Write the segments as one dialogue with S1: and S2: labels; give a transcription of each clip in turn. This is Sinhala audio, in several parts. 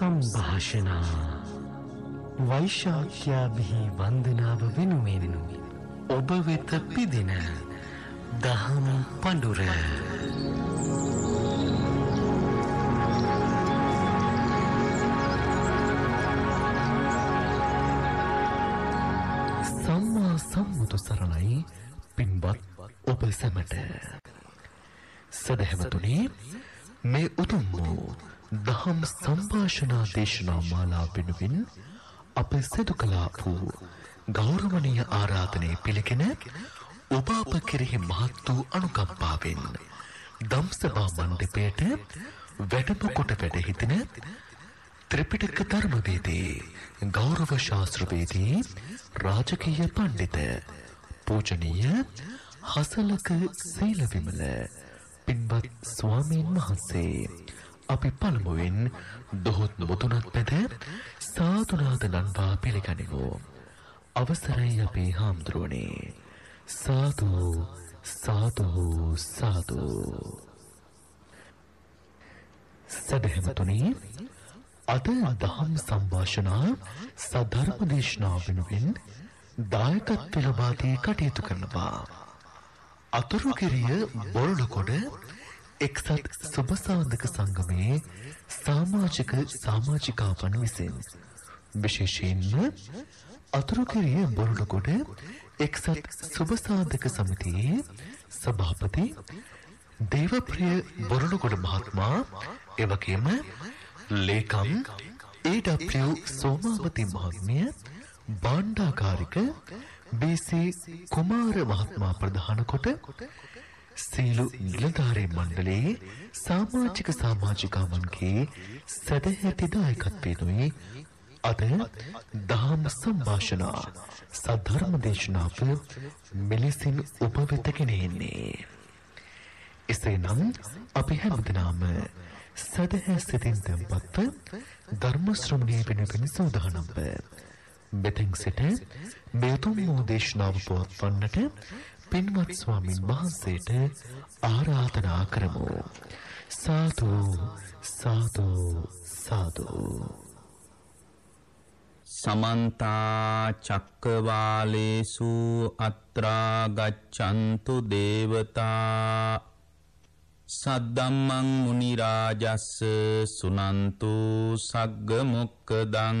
S1: සම්භාෂනා වෛශාක්‍යයාබිහි වන්දනාව වෙනුවෙන් ඔබ වෙත පිදින දහම පඩුර සම්මා සම්මුතු සරණයි පින්බත් ඔබ සැමට සදහැමතුනේ මේ උතුම් වූ දහම් සම්භාෂණා දේශනා මාලා වෙනුවෙන් අප සිදු කළා වූ ගෞරවනීය ආරාධනය පිළිගෙන ඔබ අප කෙරෙහි මහත් වූ අනුකම්පාවෙන් දම්සභා මණ්ඩපයට වැඩම කොට වැඩ හිටින ත්‍රිපිටක ධර්මවේදී ගෞරව ශාස්ත්‍රවේදී රාජකීය පණ්ඩිත පූජනීය හසලක සීලවිමල පින්වත් ස්වාමීන් වහන්සේ අපි පළමුවෙන් දොහොත් මුතුනත් පැත සාතුනාද නන්වා පිළිගනිමු. අවසරයි අපේ හාමුදුරුවනේ. සාතු සාතු සාතු. සදහෙමතුනි අද දහම් සංවාශනා සධර්ම දේශනා වෙනුවෙන් දායකත්ව ලබා දී කටයුතු කරනවා. අතුරුකිරිය බොරළකොඩ එක්සත් සුභසාධක සංගමයේ සාමාජික සාමාජිකාපන විසින් විශේෂයෙන්ම අතුරුකිරිය බොරුණකොට එක්සත් සුභසාධක සමිතියේ සභාපති දේවප්‍රිය බොරුණකොට මහත්මා එවගේම ලේකම් ඒඩප්‍රියු සෝමාවති මහත්මිය බණ්ඩාකාරික බීසී කුමාර මහත්මා ප්‍රධාන කොට සීලු නිලධාරී මණ්ඩලයේ සාමාජික සමාජිකාවන්ගේ සැදැහැති දායකත්වයෙනුයි අද දහම් සම්භාෂණා සද්ධර්ම දේශනාව මෙලෙසින් ඔබ වෙතගෙන එන්නේ. එසේනම් අපි හැමදෙනාම සදහැ සිතින් තැන්පත්ව ධර්ම ශ්‍රවණය වෙනුවෙන් සූදානම්ව මෙතෙන් සිට මේ උතුම් දේශනාව පවත්වන්නට පින්වත් ස්වාමින් වහන්සේට ආරාධනා කරමු. සාදු සාදු
S2: සාදු සමන්ත චක්කවාලේසු අත්‍රා ගච්ඡන්තු දේවතා සද්දම්මං මුනි රාජස්ස සුනන්තු සග්ග මොක්කදං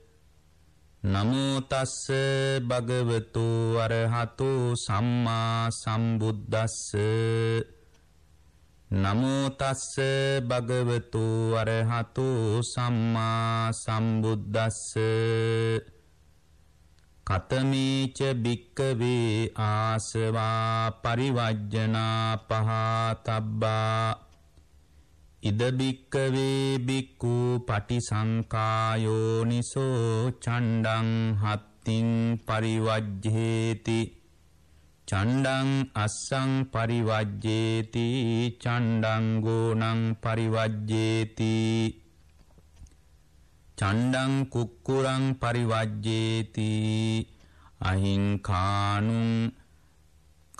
S2: නමෝ තස්ස භගවතු අරහතු සම්මා සම්බුද්දස්ස නමෝ තස්ස භගවතු අරහතු සම්මා සම්බුද්දස්ස කතමේච භික්කවේ ආසවා පරිවජ්ජනා පහතබ්බා ඉද බික්කවේ බික්කු පටිසංකායෝනිසෝ චණ්ඩං හත්තිං පරිවජ්ජේති චණ්ඩං අස්සං පරිවජ්ජේති චණ්ඩං ගෝණං පරිවජ්ජේති චණ්ඩං කුක්කුරං පරිවජ්ජේති අහිං කානුං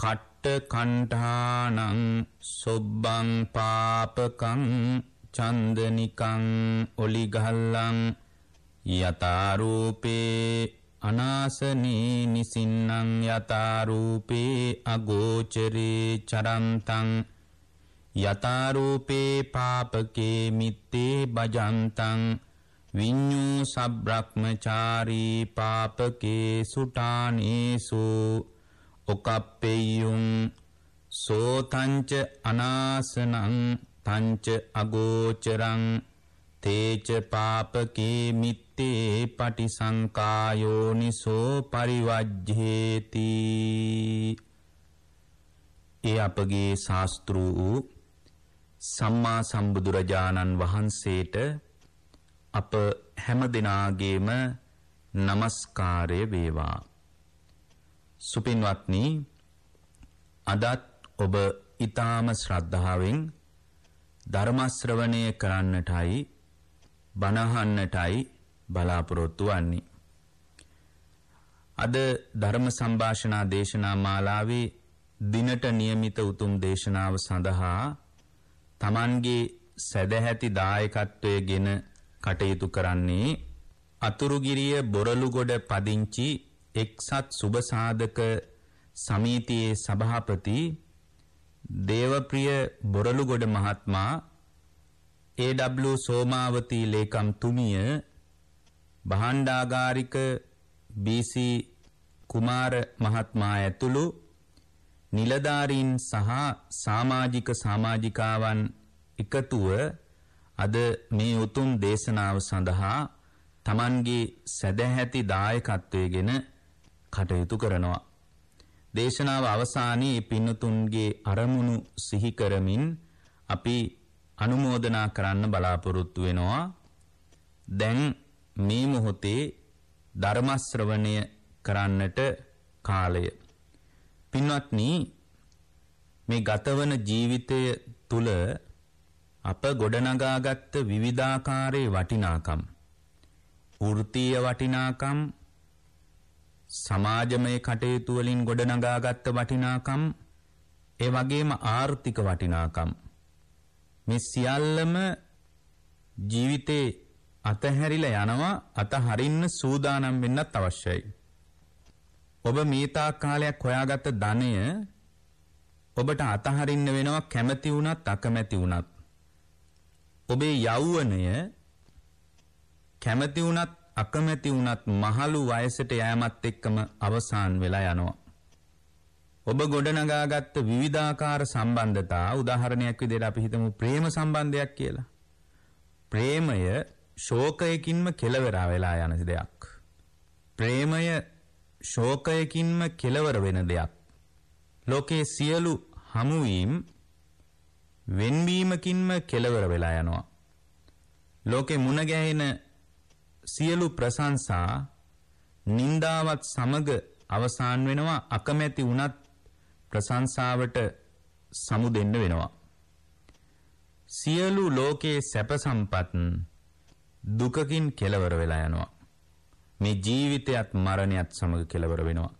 S2: කට් කණ්ඨානං සොබ්බං පාපකං චන්දනිකං ඔලිගල්ලං යතාරූපේ අනාසනී නිසින්නං යතාරූපේ අගෝචරේ චරන්තං යතාරූපේ පාපකේ මිත්තේ බජන්තං විඤ්ඤූ සබ්‍රක්මචාරී පාපකේ සුටානේසු ඔකප්පෙයුං සෝතංච අනාසනං තංච අගෝචරං තේච පාපකේ මිත්තේ පටිසංකායෝනිසෝ පරිවජ්ජේති ඒ අපගේ ශාස්ත්‍රු වූ සම්මා සම්බුදුරජාණන් වහන්සේට අප හැම දෙනාගේම নমස්කාරය වේවා සුපින්වත්නි අදත් ඔබ ඊ타ම ශ්‍රද්ධාවෙන් ධර්ම ශ්‍රවණය කරන්නටයි බණහන්නටයි බලාපොරොත්තු වන්නේ. අද ධර්ම සංభాෂණා දේශනා මාලාවේ දිනට નિયમિત උතුම් දේශනාව සඳහා Tamanගේ සදැහැති දායකත්වයේගෙන කටයුතු කරන්නේ අතුරුගිරිය බොරළුගොඩ පදිංචි එක්සත් සුබසාධක සමීතියේ සභාපති දේවප්‍රිය බොරළුගොඩ මහත්මයා AW සෝමාවති ලේකම් තුමිය භාණ්ඩාගාරික BC කුමාර මහත්මයා ඇතුළු නිලධාරීන් සහ සමාජික සමාජිකාවන් එකතුව අද මේ උතුම් දේශනාව සඳහා තමන්ගේ සදැහැති දායකත්වයේගෙන කටයුතු කරනවා. දේශනාව අවසානයේ පින්නතුන්ගේ අරමුණු සිහි කරමින් අපි අනුමෝදනා කරන්න බලාපොරොත්තු වෙනවා. දැන් මේ මොහොතේ ධර්ම ශ්‍රවණය කරන්නට කාලය. පින්වත්නි මේ ගතවන ජීවිතය තුල අප ගොඩනගාගත් විවිධාකාරයේ වටිනාකම් වෘත්තීය වටිනාකම් සමාජමය කටයුතු වලින් ගොඩනගාගත් වටිනාකම් ඒ වගේම ආර්ථික වටිනාකම් මේ සියල්ලම ජීවිතේ අතහැරිලා යනවා අතහරින්න සූදානම් වෙන්නත් අවශ්‍යයි. ඔබ මේ තාක් කාලයක් හොයාගත්ත ධනය ඔබට අතහරින්න වෙනවා කැමති වුණත් අකමැති වුණත්. ඔබේ යෞවනය කැමති වුණත් අකමැති වුණත් මහලු වයසට යෑමත් එක්කම අවසන් වෙලා යනවා. ඔබ ගොඩනගාගත්ත විවිධාකාර සම්බන්ධතා උදාහරණයක් විදිහට අපි හිතමු ප්‍රේම සම්බන්ධයක් කියලා. ප්‍රේමය ශෝකයකින්ම කෙලවරා වෙලා යන දෙයක්. ප්‍රේමය ශෝකයකින්ම කෙලවර වෙන දෙයක්. ලෝකයේ සියලු හමුවීම් වෙන්වීමකින්ම කෙලවර වෙලා යනවා. ලෝකේ මුණ ගැහෙන සියලු ප්‍රශංසා නින්දාවත් සමග අවසන් වෙනවා අකමැති වුණත් ප්‍රශංසාවට සමු දෙන්න වෙනවා සියලු ලෝකේ සැප සම්පත් දුකකින් කෙලවර වෙලා යනවා මේ ජීවිතයත් මරණයත් සමග කෙලවර වෙනවා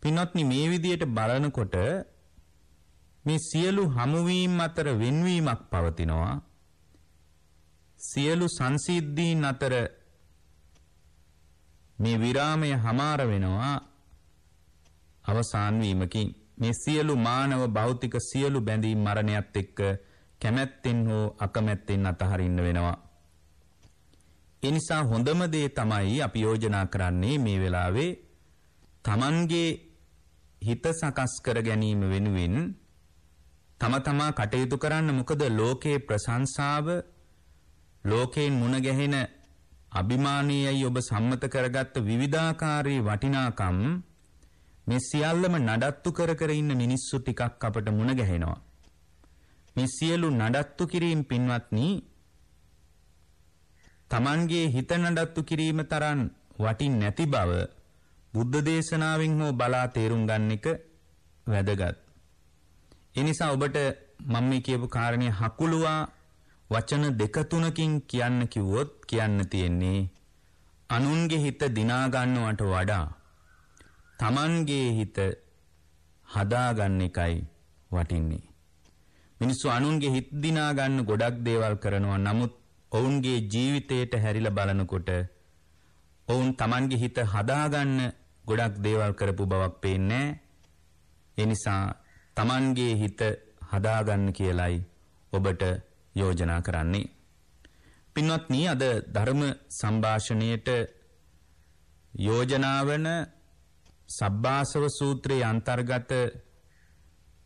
S2: පින්වත්නි මේ විදියට බලනකොට මේ සියලු හමුවීම් අතර වෙන්වීමක් පවතිනවා සියලු සංසිද්ධීන් අතර මේ විරාමය හමාර වෙනවා අවසාන් වීමකින් මේ සියලු මානව භෞතික සියලු බැඳීම් මරණයත් එක්ක කැමැත්තෙන් හෝ අකමැත්තෙන් අතහරින්න වෙනවා. ඒ නිසා හොඳම දේ තමයි අපි යෝජනා කරන්නේ මේ වෙලාවේ Tamanගේ හිත සකස් කර ගැනීම වෙනුවෙන් තම තමා කටයුතු කරන්න මොකද ලෝකේ ප්‍රශංසාව ලෝකයෙන් මුණ ගැහෙන අභිමානීයයි ඔබ සම්මත කරගත්ත විවිධාකාරී වටිනාකම් මේ සියල්ලම නඩත්තු කර කර ඉන්න මිනිස්සු ටිකක් අපට මුණ ගැහෙනවා. මේ සියලු නඩත්තු කිරීම පින්වත්නි Tamanගේ හිත නඩත්තු කිරීම තරම් වටින් නැති බව බුද්ධ දේශනාවෙන් හෝ බලා තේරුම් ගන්න එක වැදගත්. ඒ නිසා ඔබට මම මේ කියපු කාරණේ හකුලුවා වචන දෙක තුනකින් කියන්න කිව්වොත් කියන්න තියෙන්නේ අනුන්ගේ හිත දිනා ගන්නවට වඩා Tamanගේ හිත හදාගන්න එකයි වටින්නේ. මිනිස්සු අනුන්ගේ හිත දිනා ගන්න ගොඩක් දේවල් කරනවා. නමුත් ඔවුන්ගේ ජීවිතයට හැරිලා බලනකොට ඔවුන් Tamanගේ හිත හදාගන්න ගොඩක් දේවල් කරපු බවක් පේන්නේ ඒ නිසා Tamanගේ හිත හදාගන්න කියලයි ඔබට යෝජනා කරන්නේ. පින්වත්නි අද ධර්ම සංഭാෂණයට යෝජනා වන සබ්බාසව සූත්‍රයේ අන්තර්ගත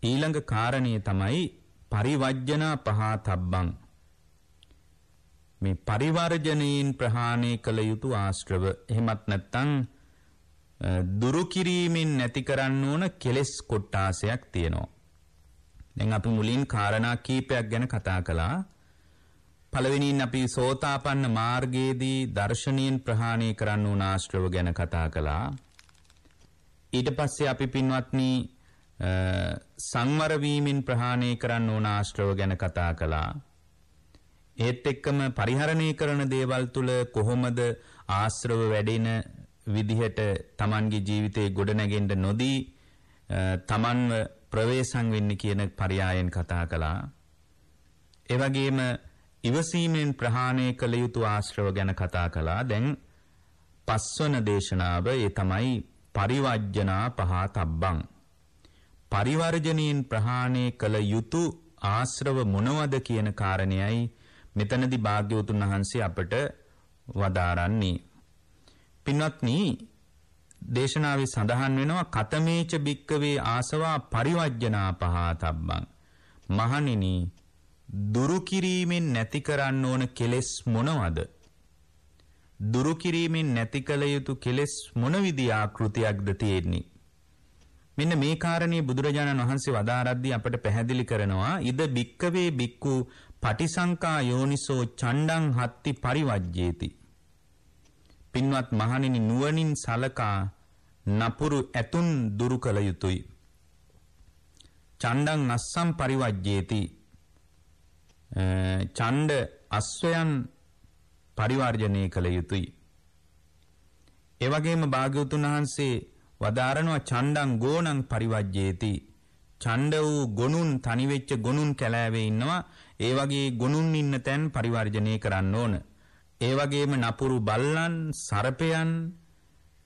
S2: ඊළඟ කාරණේ තමයි පරිවර්ජනා පහතබ්බං මේ පරිවර්ජනයෙන් ප්‍රහාණය කළ යුතු ආශ්‍රව එහෙමත් නැත්නම් දුරු කිරීමෙන් නැති කරන්න ඕන කෙලෙස් කොටාසයක් තියෙනවා දැන් අපි මුලින් කාරණා කීපයක් ගැන කතා කළා. පළවෙනියෙන් අපි සෝතාපන්න මාර්ගයේදී දර්ශනීයෙන් ප්‍රහාණය කරන්න උන ආශ්‍රව ගැන කතා කළා. ඊට පස්සේ අපි පින්වත්නි සංවර වීමෙන් ප්‍රහාණය කරන්න ඕන ආශ්‍රව ගැන කතා කළා. ඒත් එක්කම පරිහරණය කරන දේවල් තුල කොහොමද ආශ්‍රව වැඩෙන විදිහට Tamanගේ ජීවිතේ ගොඩනැගෙන්න නොදී Tamanව ප්‍රවේසම් වෙන්න කියන පරයයන් කතා කළා. ඒ වගේම ඉවසීමෙන් ප්‍රහාණය කළ යුතු ආශ්‍රව ගැන කතා කළා. දැන් පස්වන දේශනාව ඒ තමයි පරිවර්ජනා පහතබ්බං. පරිවර්ජණයෙන් ප්‍රහාණය කළ යුතු ආශ්‍රව මොනවද කියන කාරණයයි මෙතනදී භාග්‍යවතුන් වහන්සේ අපට වදාරන්නේ. පින්වත්නි දේශනාවේ සඳහන් වෙනවා කතමේච බික්කවේ ආසවා පරිවර්ජනා පහතබ්බං. මහණෙනි දුරු කිරීමෙන් නැති කරන්න ඕන කෙලෙස් මොනවද? දුරු කිරීමෙන් නැති කළ යුතු කෙලෙස් මොන විදිය ආකෘතියක්ද තියෙන්නේ? මෙන්න මේ කාරණේ බුදුරජාණන් වහන්සේ වදාරද්දී අපට පැහැදිලි කරනවා ඉද බික්කවේ බික්කු පටිසංකා යෝනිසෝ චණ්ඩං හත්ති පරිවජ්ජේති පින්වත් මහණෙනි නුවණින් සලකා නපුරු ඇතුන් දුරු කළ යුතුය. චණ්ඩං අස්සම් පරිවජ්ජේති. චණ්ඩ අස්වැයන් පරිවර්ජණය කළ යුතුය. ඒ වගේම භාග්‍යවතුන් වහන්සේ වදාරනවා චණ්ඩං ගෝණං පරිවජ්ජේති. ඡණ්ඩ වූ ගොනුන් තනි වෙච්ච ගොනුන් කැලෑවේ ඉන්නවා. ඒ වගේ ගොනුන් ඉන්න තැන් පරිවර්ජණය කරන්න ඕන. ඒ වගේම නපුරු බල්ලන් සර්පයන්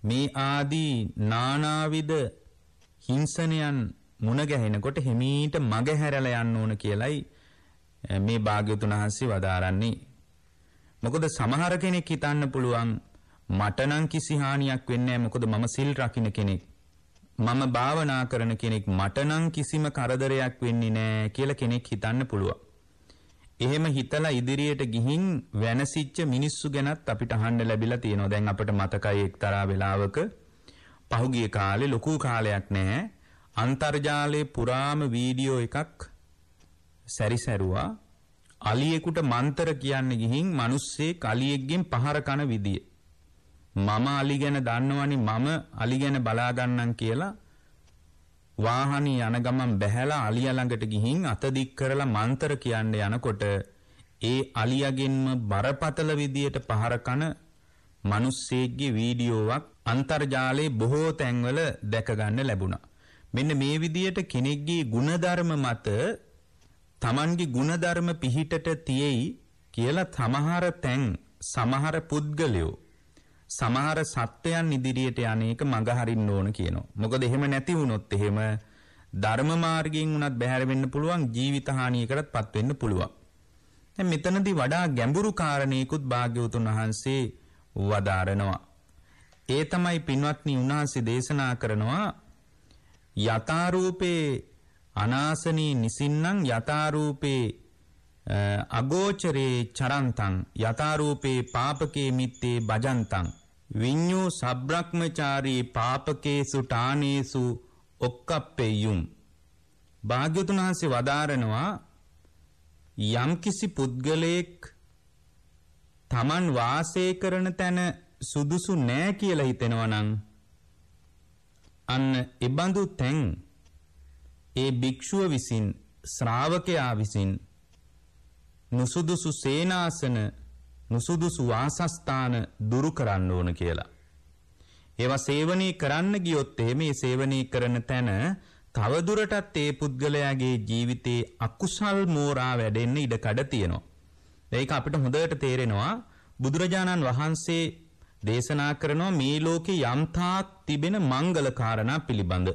S2: මේ ආදී නානාවිද හිංසනයන් මුණ ගැහෙනකොට හිමීට මග හැරලා යන්න ඕන කියලයි මේ භාග්‍යතුන් වහන්සේ වදාරන්නේ. මොකද සමහර කෙනෙක් හිතන්න පුළුවන් මට නම් කිසි හානියක් වෙන්නේ නැහැ මොකද මම සිල් රකින්න කෙනෙක්. මම භාවනා කරන කෙනෙක් මට නම් කිසිම කරදරයක් වෙන්නේ නැහැ කියලා කෙනෙක් හිතන්න පුළුවන්. එහෙම හිතලා ඉදිරියට ගිහින් වෙනසිච්ච මිනිස්සු ගැනත් අපිට අහන්න ලැබිලා තියෙනවා. දැන් අපිට මතකයි එක්තරා වෙලාවක පහුගිය කාලේ ලොකු කාලයක් නැහැ. අන්තර්ජාලයේ පුරාම වීඩියෝ එකක් සැරිසැරුවා. අලියෙකුට මන්තර කියන්න ගිහින් මිනිස්සෙක් අලියෙක්ගෙන් පහර කන විදිය. මම අලි ගැන දන්නවනේ මම අලි ගැන බලා ගන්නම් කියලා වාහනේ යන ගමන් බැහැලා අලියා ළඟට ගිහින් අත දික් කරලා මන්තර කියන්න යනකොට ඒ අලියාගෙන්ම බරපතල විදියට පහර කන මිනිස්සෙක්ගේ වීඩියෝවක් අන්තර්ජාලයේ බොහෝ තැන්වල දැක ගන්න ලැබුණා. මෙන්න මේ විදියට කෙනෙක්ගේ ಗುಣධර්ම මත Tamanගේ ಗುಣධර්ම පිහිටට තියෙයි කියලා තමහර තැන් සමහර පුද්ගලයෝ සමහර සත්වයන් ඉදිරියට යන්නේක මඟ හරින්න ඕන කියනවා. මොකද එහෙම නැති වුණොත් එහෙම ධර්ම මාර්ගයෙන් උනත් බැහැර වෙන්න පුළුවන් ජීවිත හානියකටත්පත් වෙන්න පුළුවන්. දැන් මෙතනදී වඩා ගැඹුරු කාරණේකුත් භාග්‍යවතුන් වහන්සේ වදාරනවා. ඒ තමයි පින්වත්නි උන්වහන්සේ දේශනා කරනවා යථාරූපේ අනාසනී නිසින්නම් යථාරූපේ අගෝචරේ චරන්තං යථාරූපේ පාපකේ මිත්තේ බජන්තං විඤ්ඤෝ සබ්‍රක්‍මචාරී පාපකේසු ඨානේසු ඔක්කප්පෙයුම් භාග්‍යතුන් වහන්සේ වදාරනවා යම්කිසි පුද්ගලයෙක් තමන් වාසය කරන තැන සුදුසු නෑ කියලා හිතෙනවා නම් අන්න එබඳු තැන් ඒ භික්ෂුව විසින් ශ්‍රාවකයා විසින් නුසුදුසු සේනාසන නුසුදුසු වාසස්ථාන දුරු කරන්න ඕන කියලා. ඒවා සේවනය කරන්න ගියොත් එහෙම ඒ සේවනය කරන තැන තවදුරටත් ඒ පුද්ගලයාගේ ජීවිතේ අකුසල් මෝරා වැඩෙන්න ඉඩකඩ තියෙනවා. ඒක අපිට හොඳට තේරෙනවා බුදුරජාණන් වහන්සේ දේශනා කරනවා මේ ලෝකේ යම්තාක් තිබෙන මංගල කාරණා පිළිබඳ.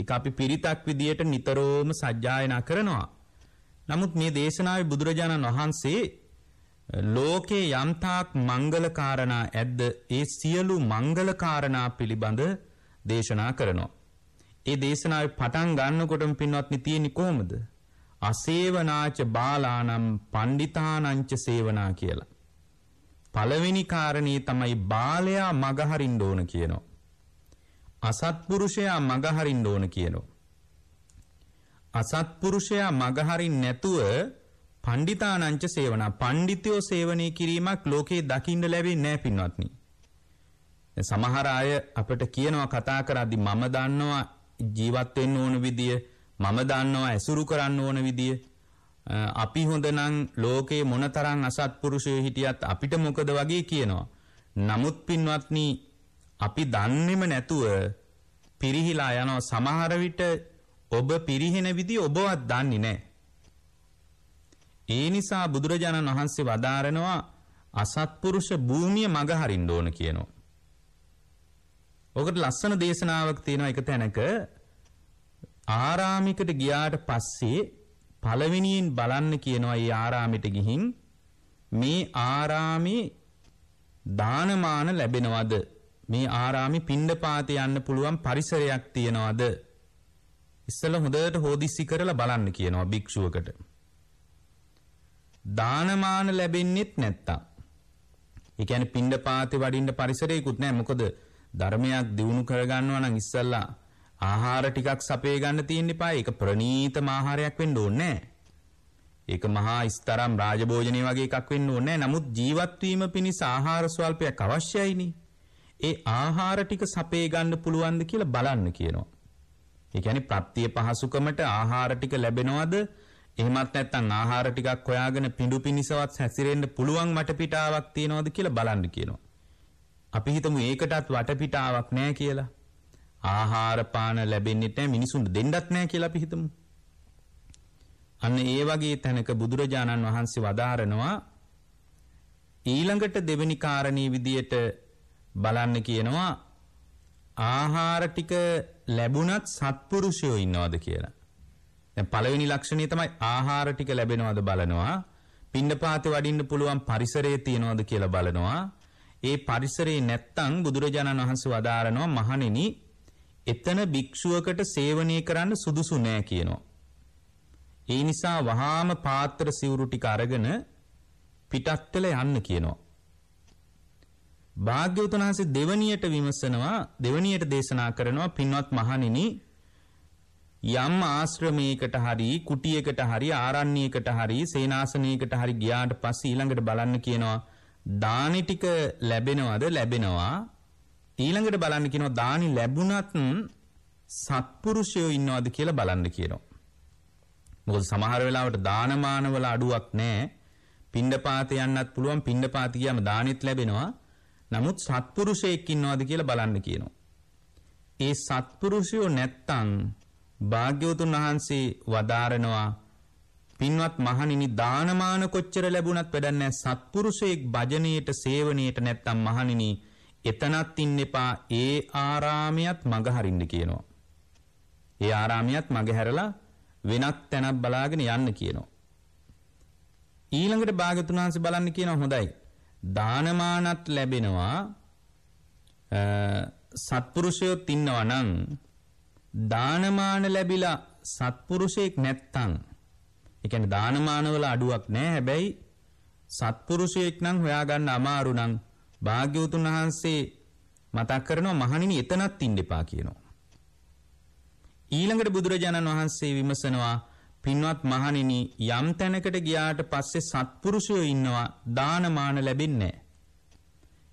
S2: ඒක අපි පිරිතක් විදියට නිතරම සජ්ජායනා කරනවා. නමුත් මේ දේශනාවේ බුදුරජාණන් වහන්සේ ලෝකේ යම්තාක් මංගල කාරණා ඇද්ද ඒ සියලු මංගල කාරණා පිළිබඳ දේශනා කරනවා. ඒ දේශනාවේ පටන් ගන්නකොටම පින්වත්නි තියෙන්නේ කොහොමද? අසේවනාච බාලානම් පණ්ඩිතානංච සේවනා කියලා. පළවෙනි කාරණේ තමයි බාලයා මගහරින්න ඕන කියනවා. අසත්පුරුෂයා මගහරින්න ඕන කියනවා. අසත්පුරුෂයා මගහරින් නැතුව පණ්ඩිතානංච සේවන පණ්ඩිතයෝ සේවනය කිරීමක් ලෝකේ දකිින්ඩ ලැබේ නෑ පින්වත්නි. සමහර අය අපට කියනවා කතා කරද්දි මම දන්නවා ජීවත්වෙන්න ඕන විදිිය මම දන්නවා ඇසුරු කරන්න ඕන විදිිය අපි හොඳනං ලෝකේ මොනතරං අසත්පුරුෂය හිටියත් අපිට මොකද වගේ කියනවා. නමුත් පින්වත්නි අපි දන්නෙම නැතුව පිරිහිලා යනවා සමහරවිට ඔබ පිරිහෙන විදි ඔබවත් දන්නේ නෑ. ඒ නිසා බුදුරජාණන් වහන්සේ වදාරනවා අසත්පුරුෂ භූමිය මග හරින්න ඕන කියනවා. ඔකට ලස්සන දේශනාවක් තියෙනවා එක තැනක ආරාමිකට ගියාට පස්සේ පළවෙනියෙන් බලන්න කියනවා ඒ ආරාමයට ගිහින් මේ ආරාමේ දානමාන ලැබෙනවද මේ ආරාමේ පිණ්ඩපාත යන්න පුළුවන් පරිසරයක් තියනවද ඉස්සෙල්ලා හොඳට හොදිස්සි කරලා බලන්න කියනවා භික්ෂුවකට දානමාන ලැබෙන්නෙත් නැත්තම්. ඒ කියන්නේ පින්ඩපාතේ වඩින්න පරිසරයකුත් නැහැ. මොකද ධර්මයක් දිනු කරගන්නවා නම් ඉස්සල්ලා ආහාර ටිකක් සපේ ගන්න තියෙන්න එපා. ඒක ප්‍රණීතම ආහාරයක් වෙන්න ඕනේ ඒක මහා ස්තරම් රාජභෝජනේ වගේ එකක් වෙන්න ඕනේ නමුත් ජීවත් වීම පිණිස ආහාර ස්වල්පයක් අවශ්‍යයිනේ. ඒ ආහාර ටික සපේ ගන්න පුළුවන්ද කියලා බලන්න කියනවා. ඒ කියන්නේ ප්‍රත්‍ය පහසුකමට ආහාර ටික ලැබෙනවද? එහෙමත් නැත්නම් ආහාර ටිකක් හොයාගෙන පිඬු පිනිසවත් හැසිරෙන්න පුළුවන් වටපිටාවක් තියනවාද කියලා බලන්න කියනවා. අපි හිතමු ඒකටත් වටපිටාවක් නැහැ කියලා. ආහාර පාන ලැබෙන්නේ නැහැ මිනිසුන්ට දෙන්නත් නැහැ කියලා අපි හිතමු. අන්න ඒ වගේ තැනක බුදුරජාණන් වහන්සේ වදාරනවා ඊළඟට දෙවෙනි කාරණේ විදියට බලන්න කියනවා ආහාර ටික ලැබුණත් සත්පුරුෂයෝ ඉන්නවද කියලා. දැන් පළවෙනි ලක්ෂණය තමයි ආහාර ටික ලැබෙනවද බලනවා. පින්නපාතේ වඩින්න පුළුවන් පරිසරයේ තියනවද කියලා බලනවා. ඒ පරිසරේ නැත්තම් බුදුරජාණන් වහන්සේ වදාරනවා මහණෙනි එතන භික්ෂුවකට සේවනය කරන්න සුදුසු නෑ කියනවා. ඒ නිසා වහාම පාත්‍ර සිවුරු ටික අරගෙන පිටත් වෙලා යන්න කියනවා. භාග්‍යවතුන් වහන්සේ දෙවණියට විමසනවා දෙවණියට දේශනා කරනවා පින්වත් මහණෙනි යම් ආශ්‍රමයකට හරි කුටියකට හරි ආරණ්‍යයකට හරි සේනාසනයකට හරි ගියාට පස්සේ ඊළඟට බලන්න කියනවා දානි ටික ලැබෙනවද ලැබෙනවා ඊළඟට බලන්න කියනවා දානි ලැබුණත් සත්පුරුෂයෝ ඉන්නවද කියලා බලන්න කියනවා මොකද සමහර වෙලාවට දානමාන වල අඩුවක් නැහැ පිණ්ඩපාත යන්නත් පුළුවන් පිණ්ඩපාත ගියාම දානෙත් ලැබෙනවා නමුත් සත්පුරුෂයෙක් ඉන්නවද කියලා බලන්න කියනවා ඒ සත්පුරුෂයෝ නැත්තම් භාග්‍යවතුන් වහන්සේ වදාරනවා පින්වත් මහණෙනි දානමාන කොච්චර ලැබුණත් වැඩක් නැහැ සත්පුරුෂයෙක් භජනීයට සේවනීයට නැත්තම් මහණෙනි එතනත් ඉන්න එපා ඒ ආරාමයක් මගහරින්න කියනවා. ඒ ආරාමයක් මගහැරලා වෙනත් තැනක් බලාගෙන යන්න කියනවා. ඊළඟට භාග්‍යවතුන් වහන්සේ බලන්න කියනවා හොඳයි. දානමානත් ලැබෙනවා සත්පුරුෂයොත් ඉන්නවා නම් දානමාන ලැබිලා සත්පුරුෂයෙක් නැත්තම් ඒ කියන්නේ දානමාන වල අඩුවක් නැහැ හැබැයි සත්පුරුෂයෙක් නම් හොයාගන්න අමාරු නම් භාග්‍යවතුන් වහන්සේ මතක් කරනවා මහණෙනි එතනත් ඉන්න එපා කියනවා ඊළඟට බුදුරජාණන් වහන්සේ විමසනවා පින්වත් මහණෙනි යම් තැනකට ගියාට පස්සේ සත්පුරුෂයෝ ඉන්නවා දානමාන ලැබෙන්නේ නැහැ.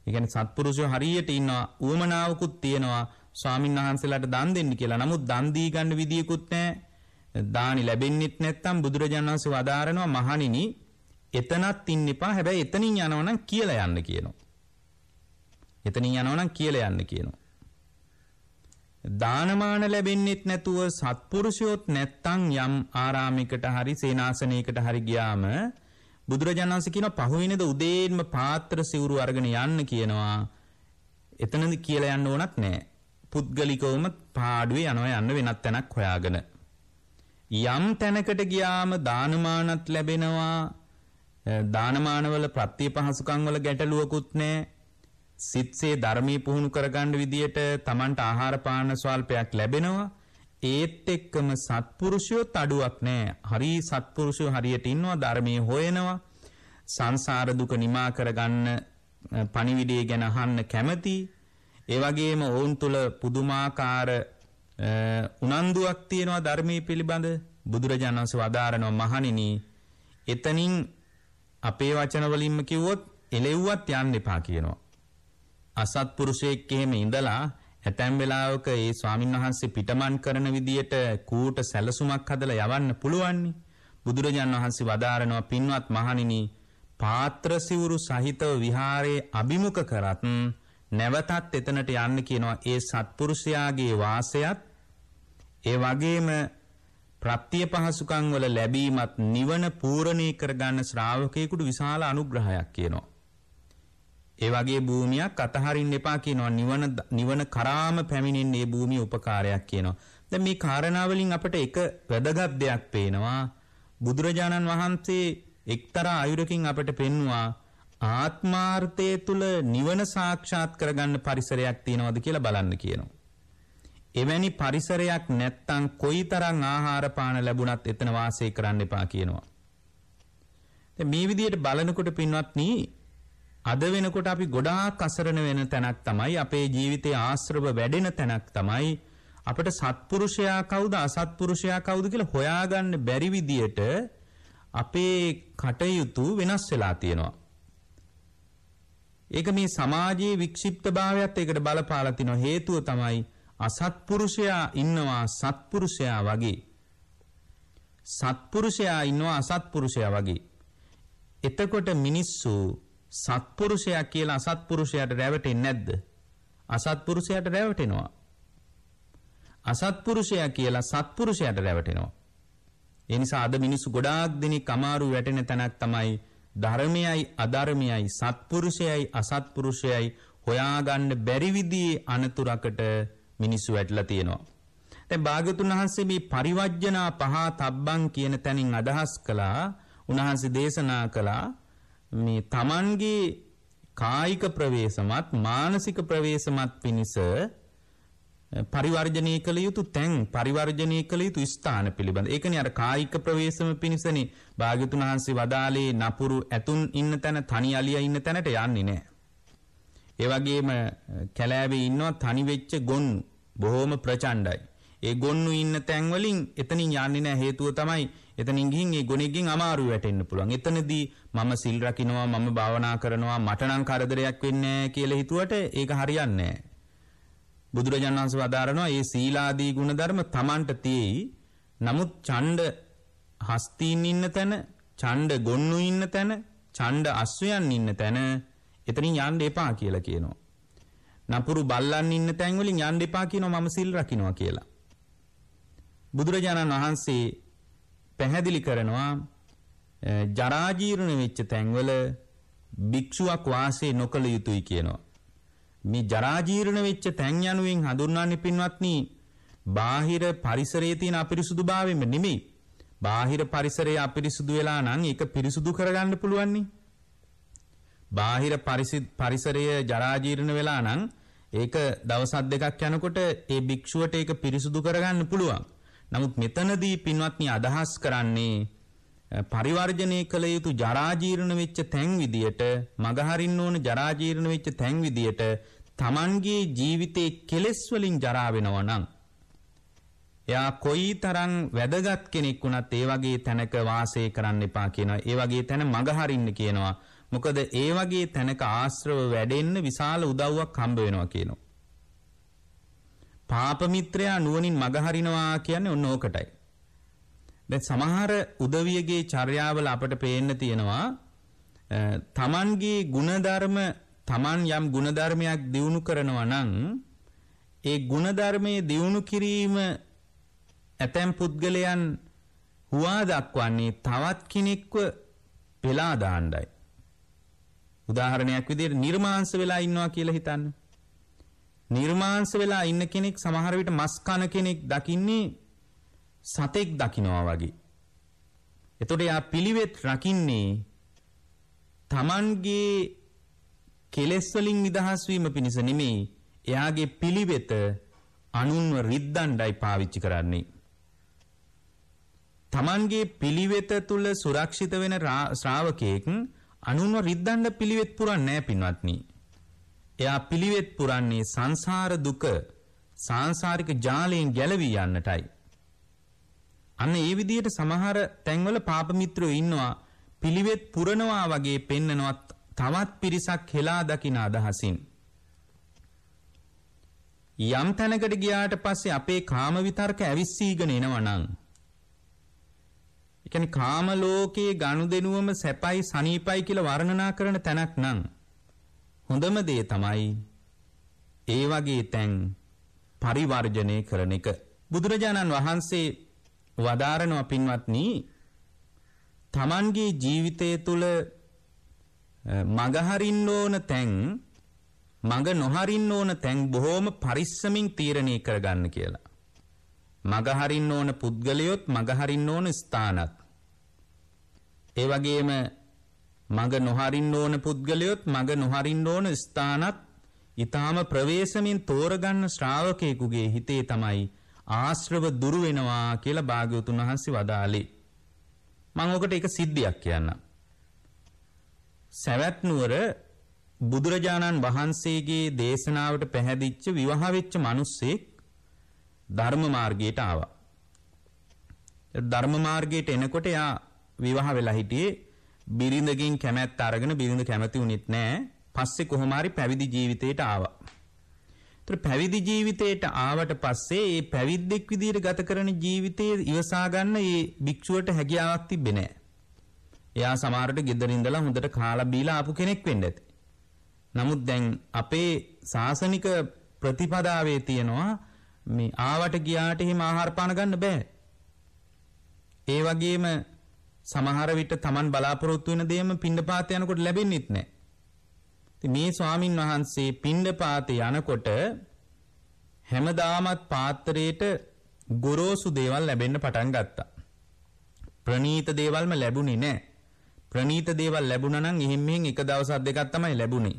S2: ඒ කියන්නේ සත්පුරුෂයෝ හරියට ඉන්නවා උවමනාවකුත් තියෙනවා ස්වාමින් වහන්සේලාට දන් දෙන්න කියලා. නමුත් දන් දී ගන්න විදියකුත් නැහැ. දානි ලැබෙන්නෙත් නැත්නම් බුදුරජාණන් වහන්සේ වදාරනවා මහණෙනි එතනත් ඉන්න එපා. හැබැයි එතනින් යනවනම් කියලා යන්න කියනවා. එතනින් යනවනම් කියලා යන්න කියනවා. දානමාන ලැබෙන්නෙත් නැතුව සත්පුරුෂයොත් නැත්තං යම් ආරාමිකට හරි සේනාසනයකට හරි ගියාම බුදුරජාණන්සේ කියන පහුවෙනද උදේන්ම පාත්‍ර සිවුරු අරගෙන යන්න කියනවා. එතනද කියලා යන්න ඕනක් නැහැ. පුද්ගලිකවම පාඩුවේ යනවා යන්න වෙනත් තැනක් හොයාගෙන. යම් තැනකට ගියාම දානමානත් ලැබෙනවා. දානමානවල ප්‍රත්‍යපහසුකම් වල ගැටලුවකුත් නැහැ. සිත්සේ ධර්මී පුහුණු කරගන්න විදියට Tamanට ආහාර පාන ස්වල්පයක් ලැබෙනවා. ඒත් එක්කම සත්පුරුෂයෝ තඩුවක් නැහැ. හරි සත්පුරුෂයෝ හරියට ඉන්නවා ධර්මයේ හොයනවා. සංසාර දුක නිමා කරගන්න පණිවිඩය ගැන අහන්න කැමති ඒ වගේම ඔවුන් තුල පුදුමාකාර උනන්දුවක් තියෙනවා ධර්මයේ පිළිබඳ බුදුරජාණන් වහන්සේ වදාරනවා මහණෙනි එතනින් අපේ වචන වලින්ම කිව්වොත් එලෙව්වත් යන්න එපා කියනවා අසත්පුරුෂයෙක් එහෙම ඉඳලා ඇතැම් වෙලාවක ඒ ස්වාමීන් වහන්සේ පිටමන් කරන විදියට කූට සැලසුමක් හදලා යවන්න පුළුවන්නේ බුදුරජාණන් වහන්සේ වදාරනවා පින්වත් මහණෙනි පාත්‍ර සිවුරු සහිතව විහාරයේ අභිමුඛ කරත් නැවතත් එතනට යන්න කියනවා ඒ සත්පුරුෂයාගේ වාසයත් ඒ වගේම ප්‍රත්‍ය පහසුකම් වල ලැබීමත් නිවන පූර්ණී කරගන්න ශ්‍රාවකයෙකුට විශාල අනුග්‍රහයක් කියනවා. ඒ වගේ භූමියක් අතහරින්න එපා කියනවා නිවන නිවන කරාම පැමිණෙන මේ භූමිය උපකාරයක් කියනවා. දැන් මේ කාරණා වලින් අපට එක වැදගත් දෙයක් පේනවා. බුදුරජාණන් වහන්සේ එක්තරා අයුරකින් අපට පෙන්වුවා ආත්මාර්ථය තුල නිවන සාක්ෂාත් කරගන්න පරිසරයක් තියනවද කියලා බලන්න කියනවා. එවැනි පරිසරයක් නැත්තම් කොයිතරම් ආහාර පාන ලැබුණත් එතන වාසය කරන්න එපා කියනවා. දැන් මේ විදිහට බලනකොට පින්වත්නි අද වෙනකොට අපි ගොඩාක් අසරණ වෙන තැනක් තමයි අපේ ජීවිතයේ ආශ්‍රව වැඩෙන තැනක් තමයි අපිට සත්පුරුෂයා කවුද අසත්පුරුෂයා කවුද කියලා හොයාගන්න බැරි විදියට අපේ කටයුතු වෙනස් වෙලා තියෙනවා. ඒක මේ සමාජයේ වික්ෂිප්තභාවයත් ඒකට බලපාලා තිනවා හේතුව තමයි අසත්පුරුෂයා ඉන්නවා සත්පුරුෂයා වගේ සත්පුරුෂයා ඉන්නවා අසත්පුරුෂයා වගේ එතකොට මිනිස්සු සත්පුරුෂයා කියලා අසත්පුරුෂයාට රැවටෙන්නේ නැද්ද අසත්පුරුෂයාට රැවටෙනවා අසත්පුරුෂයා කියලා සත්පුරුෂයාට රැවටෙනවා ඒ නිසා අද මිනිස්සු ගොඩාක් දෙනෙක් අමාරු වැටෙන තැනක් තමයි ධර්මයයි අධර්මයයි සත්පුරුෂයයි අසත්පුරුෂයයි හොයාගන්න බැරි විදිහේ අනතුරකට මිනිස්සු වැටලා තියෙනවා. දැන් භාග්‍යතුන් වහන්සේ මේ පරිවර්ජනා පහා තබ්බන් කියන තැනින් අදහස් කළා උන්වහන්සේ දේශනා කළා මේ Tamanගේ කායික ප්‍රවේශමත් මානසික ප්‍රවේශමත් පිණිස පරිවර්ජනය කළ යුතු තැන් පරිවර්ජනය කළ යුතු ස්ථාන පිළිබඳ. ඒ කියන්නේ අර කායික ප්‍රවේශම පිණිසනේ භාග්‍යතුන් වහන්සේ වදාළේ නපුරු ඇතුන් ඉන්න තැන තනි අලියා ඉන්න තැනට යන්නේ නැහැ. ඒ වගේම කැලෑවේ ඉන්නවා තනි වෙච්ච ගොන්නු බොහොම ප්‍රචණ්ඩයි. ඒ ගොන්නු ඉන්න තැන් වලින් එතනින් යන්නේ නැහැ හේතුව තමයි එතනින් ගිහින් ඒ ගොනෙකින් අමාරු වැටෙන්න පුළුවන්. එතනදී මම සිල් රකින්නවා මම භාවනා කරනවා මට නම් කරදරයක් වෙන්නේ නැහැ කියලා හිතුවට ඒක හරියන්නේ නැහැ. බුදුරජාණන් වහන්සේ වදාරනවා මේ සීලාදී ගුණධර්ම Tamanට තියෙයි. නමුත් ඡණ්ඩ හස්තීන් ඉන්න තැන, ඡණ්ඩ ගොන්නු ඉන්න තැන, ඡණ්ඩ අස්වැයන් ඉන්න තැන එතනින් යන්න එපා කියලා කියනවා. නපුරු බල්ලන් ඉන්න තැන් වලින් යන්න එපා කියනවා මම සිල් රකින්නවා කියලා. බුදුරජාණන් වහන්සේ පැහැදිලි කරනවා ජරා ජීර්ණ වෙච්ච තැන්වල භික්ෂුවක් වාසය නොකළ යුතුයි කියනවා. මේ ජරා ජීර්ණ වෙච්ච තැන් යනුවෙන් හඳුන්වන්නේ පින්වත්නි බාහිර පරිසරයේ තියෙන අපිරිසුදුභාවයෙන්ම නෙමෙයි. බාහිර පරිසරයේ අපිරිසුදු වෙලා නම් ඒක පිරිසුදු කරගන්න පුළුවන් නේ. බාහිර පරිසරය ජරා ජීර්ණ වෙලා නම් ඒක දවස් දෙකක් යනකොට ඒ භික්ෂුවට ඒක පිරිසුදු කරගන්න පුළුවන්. නමුත් මෙතනදී පින්වත්නි අදහස් කරන්නේ පරිවර්ජනය කළ යුතු ජරා ජීර්ණ වෙච්ච තැන් විදියට මගහරින්න ඕන ජරා ජීර්ණ වෙච්ච තැන් විදියට Tamanගේ ජීවිතේ කෙලෙස් වලින් ජරා වෙනවා නම් එයා කොයිතරම් වැදගත් කෙනෙක් වුණත් ඒ වගේ තැනක වාසය කරන්න එපා කියනවා. ඒ වගේ තැන මගහරින්න කියනවා. මොකද ඒ වගේ තැනක ආශ්‍රව වැඩෙන්න විශාල උදව්වක් හම්බ වෙනවා කියනවා. පාප මිත්‍රයා නුවණින් මගහරිනවා කියන්නේ ඔන්න ඕකටයි. දැන් සමහර උදවියගේ චර්යාවල අපට පේන්න තියෙනවා තමන්ගේ ಗುಣධර්ම Taman යම් ಗುಣධර්මයක් දියුණු කරනවා නම් ඒ ಗುಣධර්මයේ දියුණු කිරීම ඇතැම් පුද්ගලයන් හුවා දක්වන්නේ තවත් කෙනෙක්ව පෙලා දාන්නයි. උදාහරණයක් විදිහට නිර්මාංශ වෙලා ඉන්නවා කියලා හිතන්න. නිර්මාංශ වෙලා ඉන්න කෙනෙක් සමහර විට මස් කන කෙනෙක් දකින්නේ සතෙක් දකිනවා වගේ. එතකොට යා පිළිවෙත් රකින්නේ Tamanගේ කෙලෙස් වලින් නිදහස් වීම පිණිස නෙමෙයි එයාගේ පිළිවෙත අනුන්ව රිද්දණ්ඩයි පාවිච්චි කරන්නේ. Tamanගේ පිළිවෙත තුල සුරක්ෂිත වෙන ශ්‍රාවකයෙක් අනුන්ව රිද්දණ්ඩ පිළිවෙත් පුරන්නේ නැහැ පින්වත්නි. එයා පිළිවෙත් පුරන්නේ සංසාර දුක සාංශාරික ජාලයෙන් ගැලවී යන්නටයි. අන්න ඒ විදිහට සමහර තැන්වල පාප මිත්‍රයෝ ඉන්නවා පිළිවෙත් පුරනවා වගේ පෙන්නනවත් තවත් පිරිසක් හෙලා දකින අදහසින්. යම් තැනකට ගියාට පස්සේ අපේ කාම විතර්ක ඇවිස්සීගෙන එනවනම් ඒ කියන්නේ කාම ලෝකයේ ගනුදෙනුවම සැපයි සනීපයි කියලා වර්ණනා කරන තැනක් නම් හොඳම දේ තමයි ඒ වගේ තැන් පරිවර්ජණය කරන එක බුදුරජාණන් වහන්සේ වදාරනවා පින්වත්නි තමන්ගේ ජීවිතය තුළ මගහරින්න ඕන තැන් මඟ නොහරින්න ඕන තැන් බොහෝම පරිස්සමින් තීරණය කරගන්න කියලා. මගහරින්න ඕන පුද්ගලයොත් මගහරින්න ඕන ස්ථානත්. ඒ වගේම මඟ නොහරින්න ඕන පුද්ගලයොත් මඟ නොහරින්න ඕන ස්ථානත් ඊටාම ප්‍රවේශමින් තෝරගන්න ශ්‍රාවකයෙකුගේ හිතේ තමයි ආශ්‍රව දුරු වෙනවා කියලා භාග්‍යවතුන් වහන්සේ වදාළේ. මම ඔකට එක සිද්ධියක් කියන්නම්. සවැත් නුවර බුදුරජාණන් වහන්සේගේ දේශනාවට පැහැදිච්ච විවාහ වෙච්ච මිනිස්සෙක් ධර්ම මාර්ගයට ආවා. ධර්ම මාර්ගයට එනකොට එයා විවාහ වෙලා හිටියේ බිරිඳගෙන් කැමැත්ත අරගෙන බිරිඳ කැමති වුණෙත් නැහැ. පස්සේ කොහොම හරි පැවිදි ජීවිතයට ආවා. ඒතර පැවිදි ජීවිතයට ආවට පස්සේ මේ පැවිද්දෙක් විදියට ගත කරන ජීවිතයේ ඉවසා ගන්න මේ භික්ෂුවට හැකියාවක් තිබෙන්නේ නැහැ. එයා සමහරට ගෙදර ඉඳලා හොඳට කාලා බීලා ආපු කෙනෙක් වෙන්න ඇති. නමුත් දැන් අපේ සාසනික ප්‍රතිපදාවේ තියෙනවා මේ ආවට ගියාට එහෙම ආහාර පාන ගන්න බෑ. ඒ වගේම සමහර විට Taman බලාපොරොත්තු වෙන දෙයම පින්නපාත යනකොට ලැබෙන්නෙත් නෑ. ඉතින් මේ ස්වාමින් වහන්සේ පින්නපාත යනකොට හැමදාමත් පාත්‍රයේට ගොරෝසු දේවල් ලැබෙන්න පටන් ගත්තා. ප්‍රනීත දේවල්ම ලැබුණේ නැහැ. ප්‍රණීත දේවල් ලැබුණා නම් එහෙන් මෙහෙන් එක දවසක් දෙකක් තමයි ලැබුණේ.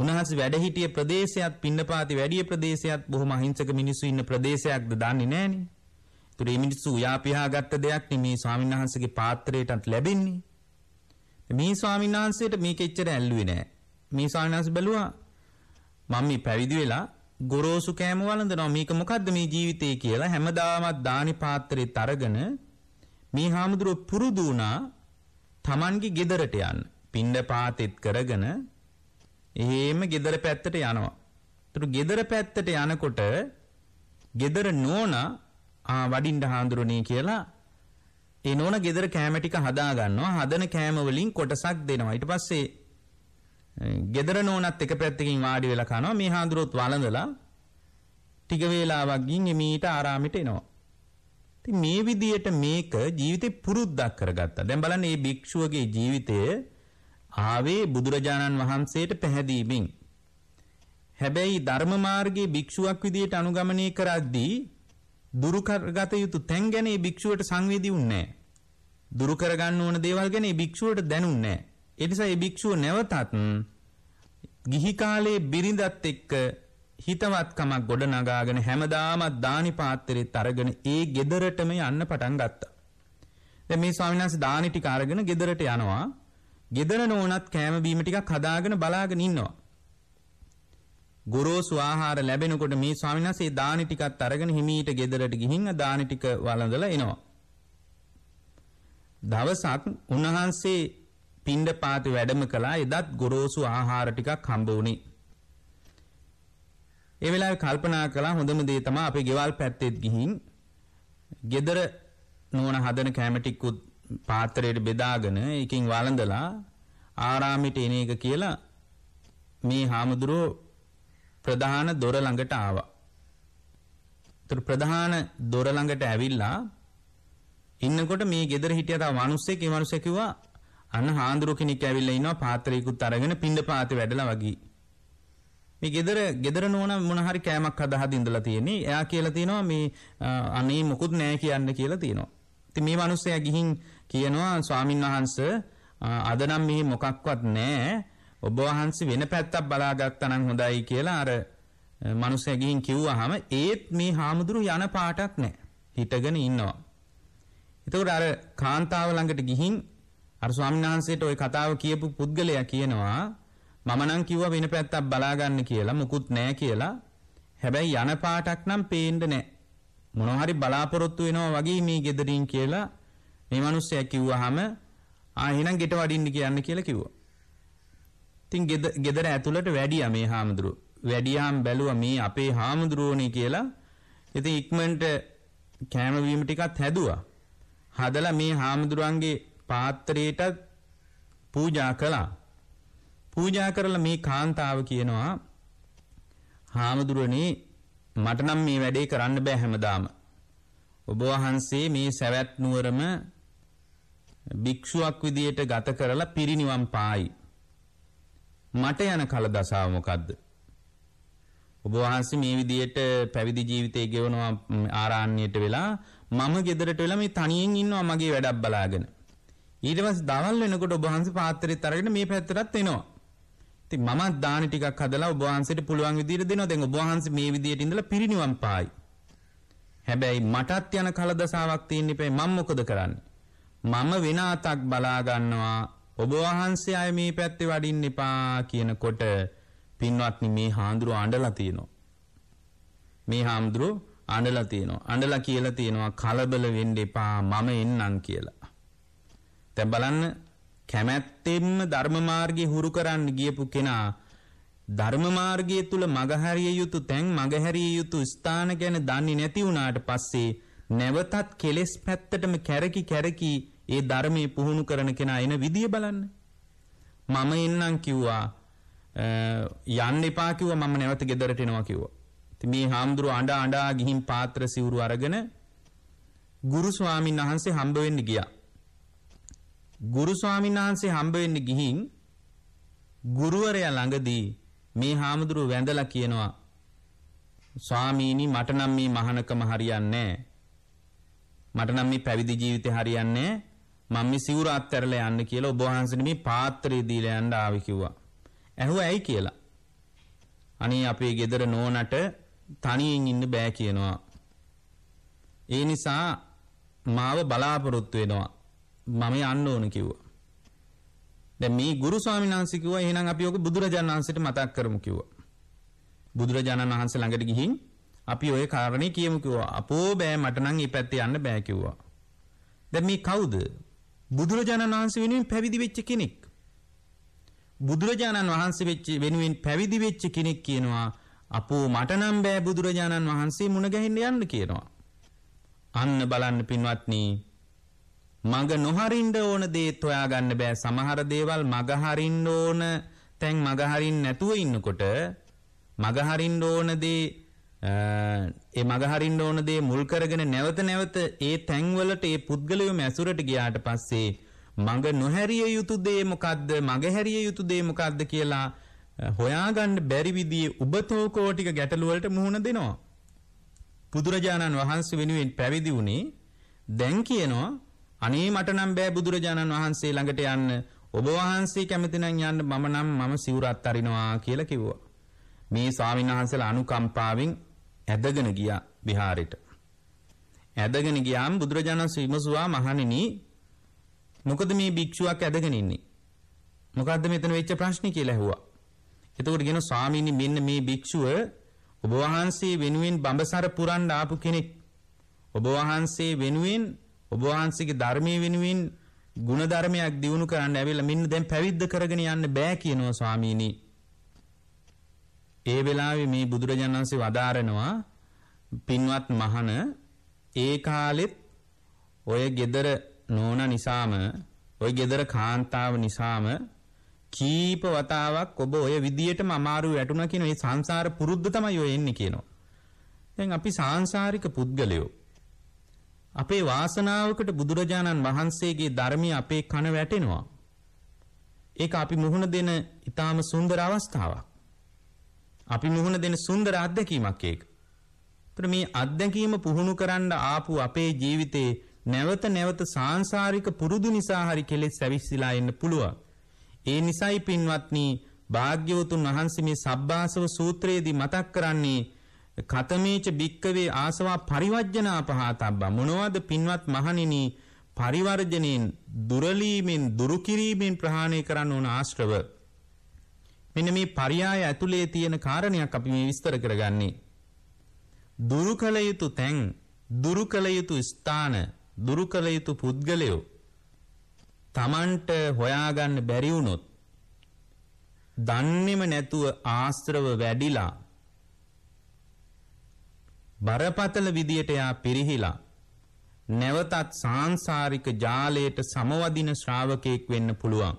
S2: උන්වහන්සේ වැඩ හිටිය ප්‍රදේශයත් පින්නපාති වැඩි ප්‍රදේශයත් බොහොම අහිංසක මිනිස්සු ඉන්න ප්‍රදේශයක්ද දන්නේ නැහනේ. ඒතර මේ මිනිස්සු යාපියා ගත්ත දෙයක් නේ මේ ස්වාමීන් වහන්සේගේ පාත්‍රයටත් ලැබෙන්නේ. මේ ස්වාමීන් වහන්සේට මේක එච්චර ඇල්ලුවේ නැහැ. මේ ස්වාමීන් වහන්සේ බැලුවා මම මේ පැවිදි වෙලා ගොරෝසු කෑම වළඳනවා මේක මොකද්ද මේ ජීවිතේ කියලා හැමදාමත් දානි පාත්‍රෙත් අරගෙන මේ හාමුදුරුව පුරුදු වුණා Tamanගේ ගෙදරට යන්න. පින්න පාතෙත් කරගෙන එහෙම ගෙදර පැත්තට යනවා. ඒතර ගෙදර පැත්තට යනකොට ගෙදර නෝනා ආ වඩින්න හාඳුරුනේ කියලා ඒ නෝනා ගෙදර කෑම ටික හදා ගන්නවා. හදන කෑම වලින් කොටසක් දෙනවා. ඊට පස්සේ ගෙදර නෝනත් එක පැත්තකින් වාඩි වෙලා කනවා. මේ හාඳුරුවොත් වළඳලා ටික වේලාවක් ගින් එමීට ආරාමෙට එනවා. ඉතින් මේ විදියට මේක ජීවිතේ පුරුද්දක් කරගත්තා. දැන් බලන්න මේ භික්ෂුවගේ ජීවිතය ආවේ බුදුරජාණන් වහන්සේට පැහැදීමෙන්. හැබැයි ධර්ම මාර්ගයේ භික්ෂුවක් විදියට අනුගමනය කරද්දී දුරු කරගත යුතු තැන් ගැන මේ භික්ෂුවට සංවේදී වුණේ නැහැ. දුරු කරගන්න ඕන දේවල් ගැන මේ භික්ෂුවට දැනුන්නේ නැහැ. ඒ නිසා මේ භික්ෂුව නැවතත් ගිහි කාලයේ බිරිඳත් එක්ක හිතවත්කමක් ගොඩනගාගෙන හැමදාමත් දානි පාත්‍රෙත් අරගෙන ඒ ගෙදරටම යන්න පටන් ගත්තා. දැන් මේ ස්වාමීන් වහන්සේ දානි ටික අරගෙන ගෙදරට යනවා. ගෙදර නෝනත් කෑම බීම ටිකක් හදාගෙන බලාගෙන ඉන්නවා. ගොරෝසු ආහාර ලැබෙනකොට මේ ස්වාමීන් වහන්සේ දානි ටිකත් අරගෙන හිමීට ගෙදරට ගිහින් දානි ටික වළඳලා එනවා. දවසක් උන්වහන්සේ පින්ඩ පාත වැඩම කළා එදත් ගොරෝසු ආහාර ටිකක් හම්බ වුණේ. ඒ වෙලාවේ කල්පනා කළා හොඳම දේ තමයි අපේ ගෙවල් පැත්තෙත් ගිහින් ගෙදර නෝන හදන කැමටික්කුත් පාත්‍රයට බෙදාගෙන ඒකෙන් වළඳලා ආරාමෙට එන එක කියලා මේ හාමුදුරුව ප්‍රධාන දොර ළඟට ආවා. ඒතර ප්‍රධාන දොර ළඟට ඇවිල්ලා ඉන්නකොට මේ ගෙදර හිටිය තව මිනිස්සෙක් ඒ මිනිස්සෙක් කිව්වා අන්න හාමුදුරුව කෙනෙක් ඇවිල්ලා ඉන්නවා පාත්‍රයකුත් අරගෙන පින්ඳ පාතේ වැඩලා වගේ. මේ ගෙදර ගෙදර නෝන මොන හරි කෑමක් හදා හද ඉඳලා තියෙන්නේ. එයා කියලා තිනවා මේ අනේ මොකුත් නැහැ කියන්න කියලා තිනවා. ඉතින් මේ මිනිස්සයා ගිහින් කියනවා ස්වාමින් වහන්සේ අද නම් මෙහි මොකක්වත් නැහැ. ඔබ වහන්සේ වෙන පැත්තක් බලාගත්තා නම් හොඳයි කියලා අර මිනිස්සයා ගිහින් කිව්වහම ඒත් මේ හාමුදුරු යන පාටක් නැහැ. හිටගෙන ඉන්නවා. එතකොට අර කාන්තාව ළඟට ගිහින් අර ස්වාමීන් වහන්සේට ওই කතාව කියපු පුද්ගලයා කියනවා මම නම් කිව්වා වෙන පැත්තක් බලා ගන්න කියලා මුකුත් නෑ කියලා. හැබැයි යන පාටක් නම් පේන්න නෑ. මොනවා හරි බලාපොරොත්තු වෙනවා වගේ මේ gederin කියලා මේ මිනිස්සයා කිව්වහම ආ එහෙනම් ගෙට වඩින්න කියන්න කියලා කිව්වා. ඉතින් ගෙදර ඇතුළට වැඩියා මේ හාමුදුරුව. වැඩියාම් බැලුවා මේ අපේ හාමුදුරුවනේ කියලා. ඉතින් ඉක්මනට කෑම වීම ටිකක් හැදුවා. හදලා මේ හාමුදුරුවන්ගේ පාත්‍රයටත් පූජා කළා. පූජා කරලා මේ කාන්තාව කියනවා හාමුදුරනේ මට නම් මේ වැඩේ කරන්න බෑ හැමදාම. ඔබ වහන්සේ මේ සවැත් නුවරම භික්ෂුවක් විදියට ගත කරලා පිරිණිවන් පායි. මට යන කල දසාව මොකද්ද? ඔබ වහන්සේ මේ විදියට පැවිදි ජීවිතේ ගෙවනවා ආරාණ්‍යයට වෙලා මම ගෙදරට වෙලා මේ තනියෙන් ඉන්නවා මගේ වැඩක් බලාගෙන. ඊට පස්සේ දවල් වෙනකොට ඔබ වහන්සේ පාත්‍රෙත් අරගෙන මේ පැත්තටත් එනවා. ඉතින් මමත් දාන ටිකක් හදලා ඔබ වහන්සේට පුළුවන් විදිහට දෙනවා. දැන් ඔබ වහන්සේ මේ විදිහට ඉඳලා පිරිණිවන් පායි. හැබැයි මටත් යන කලදසාවක් තියෙන්න ඉපේ මම මොකද කරන්නේ? මම වෙන අතක් බලා ගන්නවා. ඔබ වහන්සේ අය මේ පැත්තේ වඩින්න එපා කියනකොට පින්වත්නි මේ හාඳුරු අඬලා තියෙනවා. මේ හාමුදුරු අඬලා තියෙනවා. අඬලා කියලා තියෙනවා කලබල වෙන්න එපා මම එන්නම් කියලා. දැන් බලන්න කැමැත්තෙන්ම ධර්ම මාර්ගේ හුරු කරන්න ගියපු කෙනා ධර්ම මාර්ගය තුල මගහැරිය යුතු තැන් මගහැරිය යුතු ස්ථාන ගැන දන්නේ නැති වුණාට පස්සේ නැවතත් කෙලෙස් පැත්තටම කැරකි කැරකි ඒ ධර්මයේ පුහුණු කරන කෙනා එන විදිය බලන්න. මම එන්නම් කිව්වා යන්න එපා කිව්වා මම නැවත ගෙදරට එනවා කිව්වා. ඉතින් මේ හාමුදුරුව අඬ අඬා ගිහින් පාත්‍ර සිවුරු අරගෙන ගුරු ස්වාමීන් වහන්සේ හම්බ වෙන්න ගියා. ගුරු ස්වාමීන් වහන්සේ හම්බ වෙන්න ගිහින් ගුරුවරයා ළඟදී මේ හාමුදුරුව වැඳලා කියනවා ස්වාමීනි මට නම් මේ මහානකම හරියන්නේ මට නම් මේ පැවිදි ජීවිතේ හරියන්නේ මම මේ සිවුර අත්හැරලා යන්න කියලා ඔබ වහන්සේට මේ පාත්‍රය දීලා යන්න ආවි කිව්වා. ඇහුවා ඇයි කියලා. අනේ අපේ ගෙදර නෝනට තනියෙන් ඉන්න බෑ කියනවා. ඒ නිසා මාව බලාපොරොත්තු වෙනවා. මම යන්න ඕන කිව්වා. දැන් මේ ගුරු ස්වාමීන් වහන්සේ කිව්වා එහෙනම් අපි ඔක බුදුරජාණන් වහන්සේට මතක් කරමු කිව්වා. බුදුරජාණන් වහන්සේ ළඟට ගිහින් අපි ওই කාරණේ කියමු කිව්වා. අපෝ බෑ මට නම් මේ පැත්තේ යන්න බෑ කිව්වා. දැන් මේ කවුද? බුදුරජාණන් වහන්සේ වෙනුවෙන් පැවිදි වෙච්ච කෙනෙක්. බුදුරජාණන් වහන්සේ වෙච්ච වෙනුවෙන් පැවිදි වෙච්ච කෙනෙක් කියනවා අපෝ මට නම් බෑ බුදුරජාණන් වහන්සේ මුණ ගැහෙන්න යන්න කියනවා. අන්න බලන්න පින්වත්නි මග නොහරින්ඩ ඕන දේත් හොයාගන්න බෑ සමහර දේවල් මගහරින්න ඕන තැන් මගහරින් නැතුව ඉන්නකොට මගහරින්න ඕන දේ ඒ මගහරින්න ඕන දේ මුල් කරගෙන නැවත නැවත ඒ තැන්වලට ඒ පුද්ගලයෝ මැසුරට ගියාට පස්සේ මඟ නොහැරිය යුතු දේ මොකද්ද මගහැරිය යුතු දේ මොකද්ද කියලා හොයාගන්න බැරි විදිහේ උබතෝකෝ ටික ගැටලුවලට මුහුණ දෙනවා බුදුරජාණන් වහන්සේ වෙනුවෙන් පැවිදි වුණේ දැන් කියනවා අනේ මට නම් බෑ බුදුරජාණන් වහන්සේ ළඟට යන්න. ඔබ වහන්සේ කැමති නම් යන්න මම නම් මම සිවුර අත්හරිනවා කියලා කිව්වා. මේ ස්වාමීන් වහන්සේලා අනුකම්පාවෙන් ඇදගෙන ගියා විහාරෙට. ඇදගෙන ගියාම බුදුරජාණන් විමසුවා මහණෙනි මොකද මේ භික්ෂුවක් ඇදගෙන ඉන්නේ? මොකද්ද මෙතන වෙච්ච ප්‍රශ්නේ කියලා ඇහුවා. එතකොට කියන ස්වාමීනි මෙන්න මේ භික්ෂුව ඔබ වහන්සේ වෙනුවෙන් බඹසර පුරන්න ආපු කෙනෙක්. ඔබ වහන්සේ වෙනුවෙන් ඔබ වහන්සේගේ ධර්මයේ වෙනුවෙන් ಗುಣධර්මයක් දිනු කරන්න ඇවිල්ලා මෙන්න දැන් පැවිද්ද කරගෙන යන්න බෑ කියනවා ස්වාමීනි. ඒ වෙලාවේ මේ බුදුරජාණන් වහන්සේ වදාරනවා පින්වත් මහන ඒ කාලෙත් ඔය gedara නෝනා නිසාම ඔය gedara කාන්තාව නිසාම කීප වතාවක් ඔබ ඔය විදියටම අමාරු වැටුණා කියන ඒ සංසාර පුරුද්ද තමයි ඔය එන්නේ කියනවා. දැන් අපි සාංශාරික පුද්ගලයෝ අපේ වාසනාවකට බුදුරජාණන් වහන්සේගේ ධර්මය අපේ කන වැටෙනවා. ඒක අපි මුහුණ දෙන ඊටාම සුන්දර අවස්ථාවක්. අපි මුහුණ දෙන සුන්දර අත්දැකීමක් ඒක. ඒතර මේ අත්දැකීම පුහුණු කරන්න ආපු අපේ ජීවිතේ නැවත නැවත සාංශාරික පුරුදු නිසා හරි කෙලෙස් සැවිස්සලා එන්න පුළුවන්. ඒ නිසයි පින්වත්නි භාග්‍යවතුන් වහන්සේ මේ සබ්බාසව සූත්‍රයේදී මතක් කරන්නේ කතමේච භික්කවේ ආසවා පරිවර්ජනා පහතබ්බා මොනවද පින්වත් මහණෙනි පරිවර්ජණයෙන් දුරලීමෙන් දුරු කිරීමෙන් ප්‍රහාණය කරන්න ඕන ආශ්‍රව මෙන්න මේ පරයාය ඇතුලේ තියෙන කාරණයක් අපි මේ විස්තර කරගන්නේ දුරු කළ යුතු තැන් දුරු කළ යුතු ස්ථාන දුරු කළ යුතු පුද්ගලයෝ තමන්ට හොයාගන්න බැරි වුණොත් දන්නේම නැතුව ආශ්‍රව වැඩිලා බරපතල විදියට යා පිරිහිලා නැවතත් සාංශාරික ජාලයට සමවදින ශ්‍රාවකයෙක් වෙන්න පුළුවන්.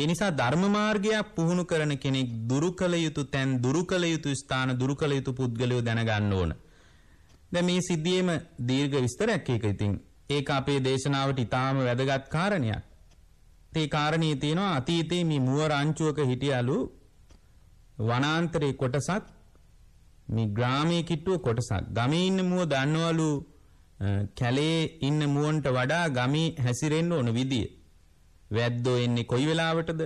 S2: ඒ නිසා ධර්ම මාර්ගයක් පුහුණු කරන කෙනෙක් දුරු කළ යුතු තැන් දුරු කළ යුතු ස්ථාන දුරු කළ යුතු පුද්ගලයෝ දැනගන්න ඕන. දැන් මේ සිද්ධියේම දීර්ඝ විස්තරයක් ඒක ඉතින් ඒක අපේ දේශනාවට ඊටාම වැදගත් කාරණයක්. ඒ කාරණේ තියෙනවා අතීතයේ මේ මුව රංචුවක හිටියලු වනාන්තරේ කොටසක් මේ ග්‍රාමයේ කිට්ටුව කොටසක්. ගමේ ඉන්න මුව දන්නවලු කැලේ ඉන්න මුවන්ට වඩා ගමේ හැසිරෙන්න ඕන විදිය. වැද්දෝ එන්නේ කොයි වෙලාවටද?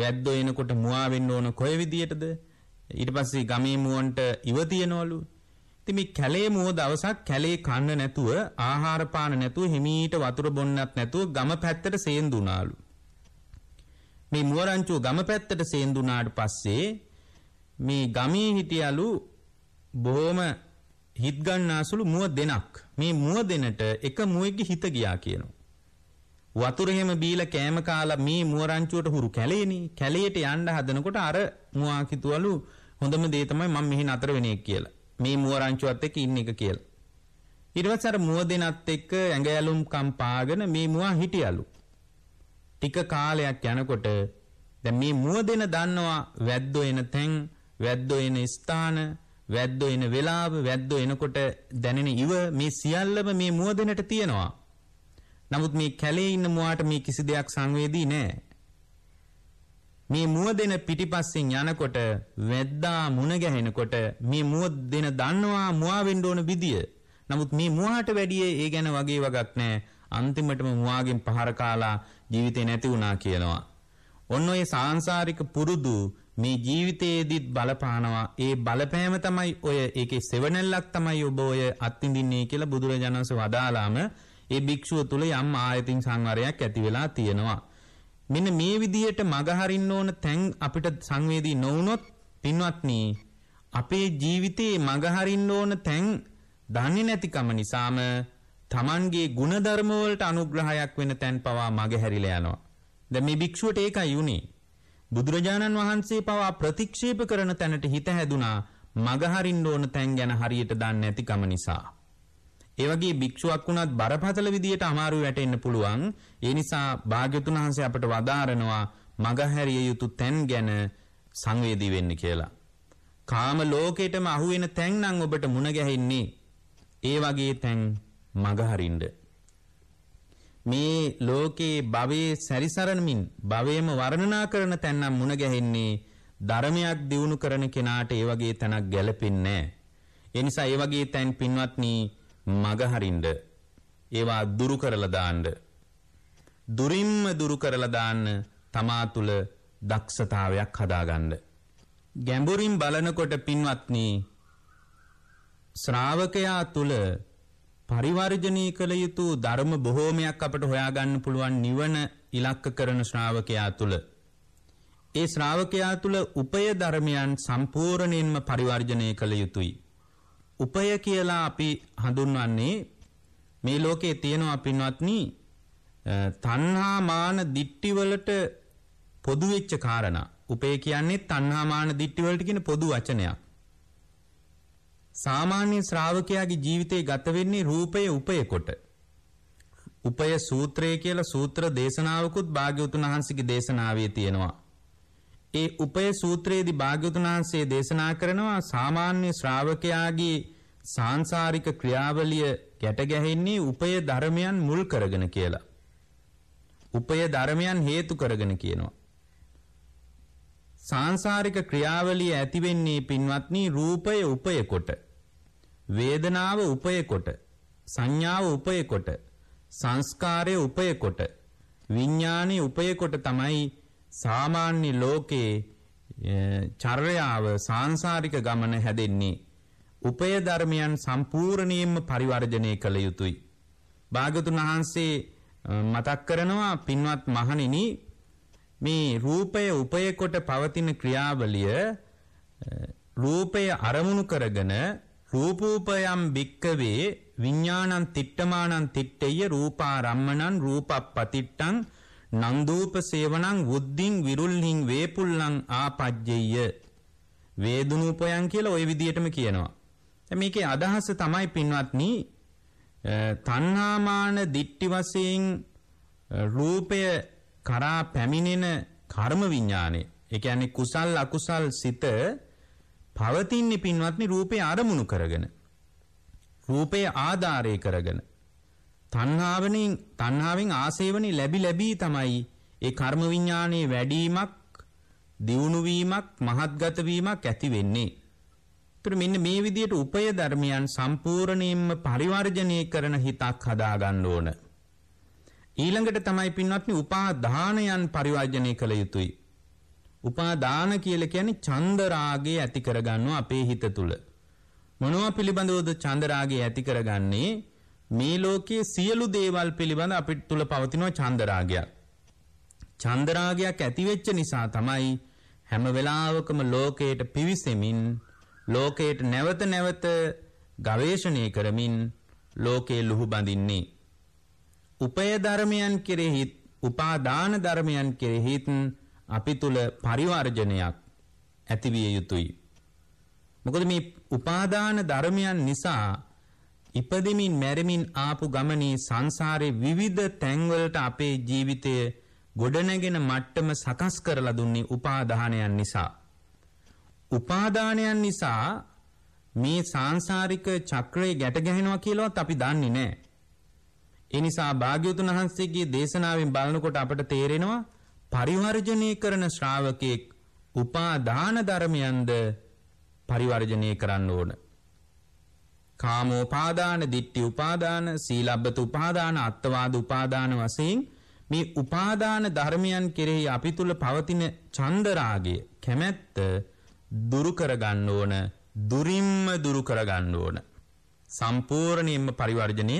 S2: වැද්දෝ එනකොට මුවා වෙන්න ඕන කොයි විදියටද? ඊට පස්සේ ගමේ මුවන්ට ඉව තියනවලු. ඉතින් මේ කැලේ මුව දවසක් කැලේ කන්න නැතුව ආහාර පාන නැතුව හිමීට වතුර බොන්නත් නැතුව ගම පැත්තට සේන්දුනාලු. මේ මුවරංචුව ගම පැත්තට සේන්දුනාට පස්සේ මේ ගමේ හිටියලු බොහොම හිත ගන්නාසුළු මුව දෙනක් මේ මුව දෙනට එක මුවෙක්ගේ හිත ගියා කියනවා. වතුර එහෙම බීලා කෑම කාලා මේ මුව රංචුවට හුරු කැලේනේ. කැලේට යන්න හදනකොට අර මුවා කිතුවලු හොඳම දේ තමයි මම මෙහි නතර වෙන්නේ කියලා. මේ මුව රංචුවත් එක්ක ඉන්න එක කියලා. ඊට පස්සේ අර මුව දෙනත් එක්ක ඇඟ ඇලුම් කම් පාගෙන මේ මුවා හිටියලු. ටික කාලයක් යනකොට දැන් මේ මුව දෙන දන්නවා වැද්දෝ එන තැන් වැද්දෝ එන ස්ථාන වැද්දෝ එන වෙලාව වැද්දෝ එනකොට දැනෙන ඉව මේ සියල්ලම මේ මුවදෙනට තියෙනවා. නමුත් මේ කැලේ ඉන්න මුවාට මේ කිසි දෙයක් සංවේදී නෑ. මේ මුවදෙන පිටිපස්සෙන් යනකොට වැද්දා මුණ ගැහෙනකොට මේ මුවදෙන දන්නවා මුවා වෙන්න ඕන විදිය. නමුත් මේ මුවාට වැඩිය ඒ ගැන වගේ වගක් නෑ. අන්තිමටම මුවාගෙන් පහර කාලා ජීවිතේ නැති වුණා කියනවා. ඔන්න ඔය සාංශාරික පුරුදු මේ ජීවිතයේදීත් බලපානවා ඒ බලපෑම තමයි ඔය ඒකේ සෙවණැල්ලක් තමයි ඔබ ඔය අත්විඳින්නේ කියලා බුදුරජාණන් වහන්සේ වදාලාම ඒ භික්ෂුව තුල යම් ආයතින් සංවරයක් ඇති වෙලා තියෙනවා. මෙන්න මේ විදිහට මග හරින්න ඕන තැන් අපිට සංවේදී නොවුනොත් පින්වත්නි අපේ ජීවිතේ මග හරින්න ඕන තැන් දන්නේ නැතිකම නිසාම Tamanගේ ಗುಣධර්ම වලට අනුග්‍රහයක් වෙන තැන් පවා මග හැරිලා යනවා. දැන් මේ භික්ෂුවට ඒකයි උනේ. බුදුරජාණන් වහන්සේ පවා ප්‍රතික්ෂේප කරන තැනට හිත හැදුනා මගහරින්න ඕන තැන් ගැන හරියට දන්නේ නැතිකම නිසා. ඒ වගේ භික්ෂුවක් වුණත් බරපතල විදියට අමාරු වැටෙන්න පුළුවන්. ඒ නිසා භාග්‍යතුන් වහන්සේ අපට වදාරනවා මගහැරිය යුතු තැන් ගැන සංවේදී වෙන්න කියලා. කාම ලෝකේටම අහු වෙන තැන් නම් ඔබට මුණ ගැහෙන්නේ. ඒ වගේ තැන් මගහරින්න. මේ ලෝකේ භවයේ සැරිසරනමින් භවයේම වර්ණනා කරන තැන්නම් මුණ ගැහෙන්නේ ධර්මයක් දියුණු කරන කෙනාට ඒ වගේ තැනක් ගැලපෙන්නේ නැහැ. ඒ නිසා ඒ වගේ තැන් පින්වත්නි මග හරින්න ඒවා දුරු කරලා දාන්න. දුරින්ම දුරු කරලා දාන්න තමා තුල දක්ෂතාවයක් හදාගන්න. ගැඹුරින් බලනකොට පින්වත්නි ශ්‍රාවකයා තුල පරිවර්ජනය කළ යුතු ධර්ම බොහෝමයක් අපට හොයාගන්න පුළුවන් නිවන ඉලක්ක කරන ශ්‍රාවකයා තුළ. ඒ ශ්‍රාවකයා තුළ උපය ධර්මයන් සම්පූර්ණයෙන්ම පරිවර්ජනය කළ යුතුයි. උපය කියලා අපි හඳුන්වන්නේ මේ ලෝකේ තියෙනවා පින්වත්නි තණ්හා මාන දිට්ටි වලට පොදු වෙච්ච කාරණා. උපය කියන්නේ තණ්හා මාන දිට්ටි වලට කියන පොදු වචනයක්. සාමාන්‍ය ශ්‍රාවකයාගේ ජීවිතේ ගත වෙන්නේ රූපය උපය කොට. උපය සූත්‍රය කියලා සූත්‍ර දේශනාවකුත් භාග්‍යවතුන් වහන්සේගේ දේශනාවේ තියෙනවා. ඒ උපය සූත්‍රයේදී භාග්‍යවතුන් වහන්සේ දේශනා කරනවා සාමාන්‍ය ශ්‍රාවකයාගේ සාංශාරික ක්‍රියාවලිය ගැට ගැහෙන්නේ උපය ධර්මයන් මුල් කරගෙන කියලා. උපය ධර්මයන් හේතු කරගෙන කියනවා. සාංශාරික ක්‍රියාවලිය ඇති වෙන්නේ පින්වත්නි රූපය උපය කොට. වේදනාව උපයකොට සංඥාව උපයකොට සංස්කාරය උපයකොට විඥානෙ උපයකොට තමයි සාමාන්‍ය ලෝකේ චර්යාව සාංශාරික ගමන හැදෙන්නේ උපය ධර්මයන් සම්පූර්ණයෙන්ම පරිවර්ජණය කළ යුතුයි භාගතුන් වහන්සේ මතක් කරනවා පින්වත් මහණෙනි මේ රූපය උපයකොට පවතින ක්‍රියාවලිය රූපය අරමුණු කරගෙන රූපූපයම් භික්කවේ විඤ්ඤාණං තිට්ඨමානං තිට්ඨය රූපාරම්මණං රූපප්පතිට්ඨං නන්දූප සේවනං වුද්ධින් විරුල්හින් වේපුල්ලං ආපජ්ජෙය වේදුනුපයන් කියලා ওই විදිහටම කියනවා. දැන් මේකේ අදහස තමයි පින්වත්නි තණ්හාමාන දිට්ටි වශයෙන් රූපය කරා පැමිණෙන කර්ම විඥානය. ඒ කියන්නේ කුසල් අකුසල් සිත පවතින්නේ පින්වත්නි රූපේ අරමුණු කරගෙන. රූපේ ආධාරය කරගෙන. තණ්හාවෙන් තණ්හාවෙන් ආසේවනේ ලැබි ලැබී තමයි ඒ කර්ම විඥානයේ වැඩිවීමක් දියුණු වීමක් මහත්ගත වීමක් ඇති වෙන්නේ. ඒතර මෙන්න මේ විදිහට උපය ධර්මයන් සම්පූර්ණයෙන්ම පරිවර්ජණය කරන හිතක් හදා ගන්න ඕන. ඊළඟට තමයි පින්වත්නි උපාදානයන් පරිවර්ජණය කළ යුතුයි. උපාදාන කියලා කියන්නේ චන්ද රාගය ඇති කරගන්නවා අපේ හිත තුල. මොනවා පිළිබඳවද චන්ද රාගය ඇති කරගන්නේ? මේ ලෝකයේ සියලු දේවල් පිළිබඳ අපිට තුල පවතින චන්ද රාගයක්. චන්ද රාගයක් ඇති වෙච්ච නිසා තමයි හැම වෙලාවකම ලෝකයට පිවිසෙමින් ලෝකයට නැවත නැවත ගවේෂණය කරමින් ලෝකයේ ලුහු බඳින්නේ. උපය ධර්මයන් කෙරෙහිත් උපාදාන ධර්මයන් කෙරෙහිත් අපි තුල පරිවර්ජනයක් ඇතිවිය යුතුයි. මොකද මේ උපාදාන ධර්මයන් නිසා ඉපදෙමින් මැරෙමින් ආපු ගමනේ සංසාරේ විවිධ තැන්වලට අපේ ජීවිතය ගොඩනැගෙන මට්ටම සකස් කරලා දුන්නේ උපාදානයන් නිසා. උපාදානයන් නිසා මේ සාංශාරික චක්‍රය ගැට ගැහෙනවා කියලාවත් අපි දන්නේ නැහැ. ඒ නිසා භාග්‍යවතුන් වහන්සේගේ දේශනාවෙන් බලනකොට අපට තේරෙනවා පරිවර්ජනය කරන ශ්‍රාවකෙක් උපාදාන ධර්මයන්ද පරිවර්ජනය කරන්න ඕන. කාමෝපාදාන, ditthi උපාදාන, සීලබ්බත උපාදාන, අත්වාද උපාදාන වශයෙන් මේ උපාදාන ධර්මයන් කෙරෙහි අපි තුල පවතින චන්දරාගය කැමැත්ත දුරු කරගන්න ඕන, දුරින්ම දුරු කරගන්න ඕන. සම්පූර්ණයෙන්ම පරිවර්ජනය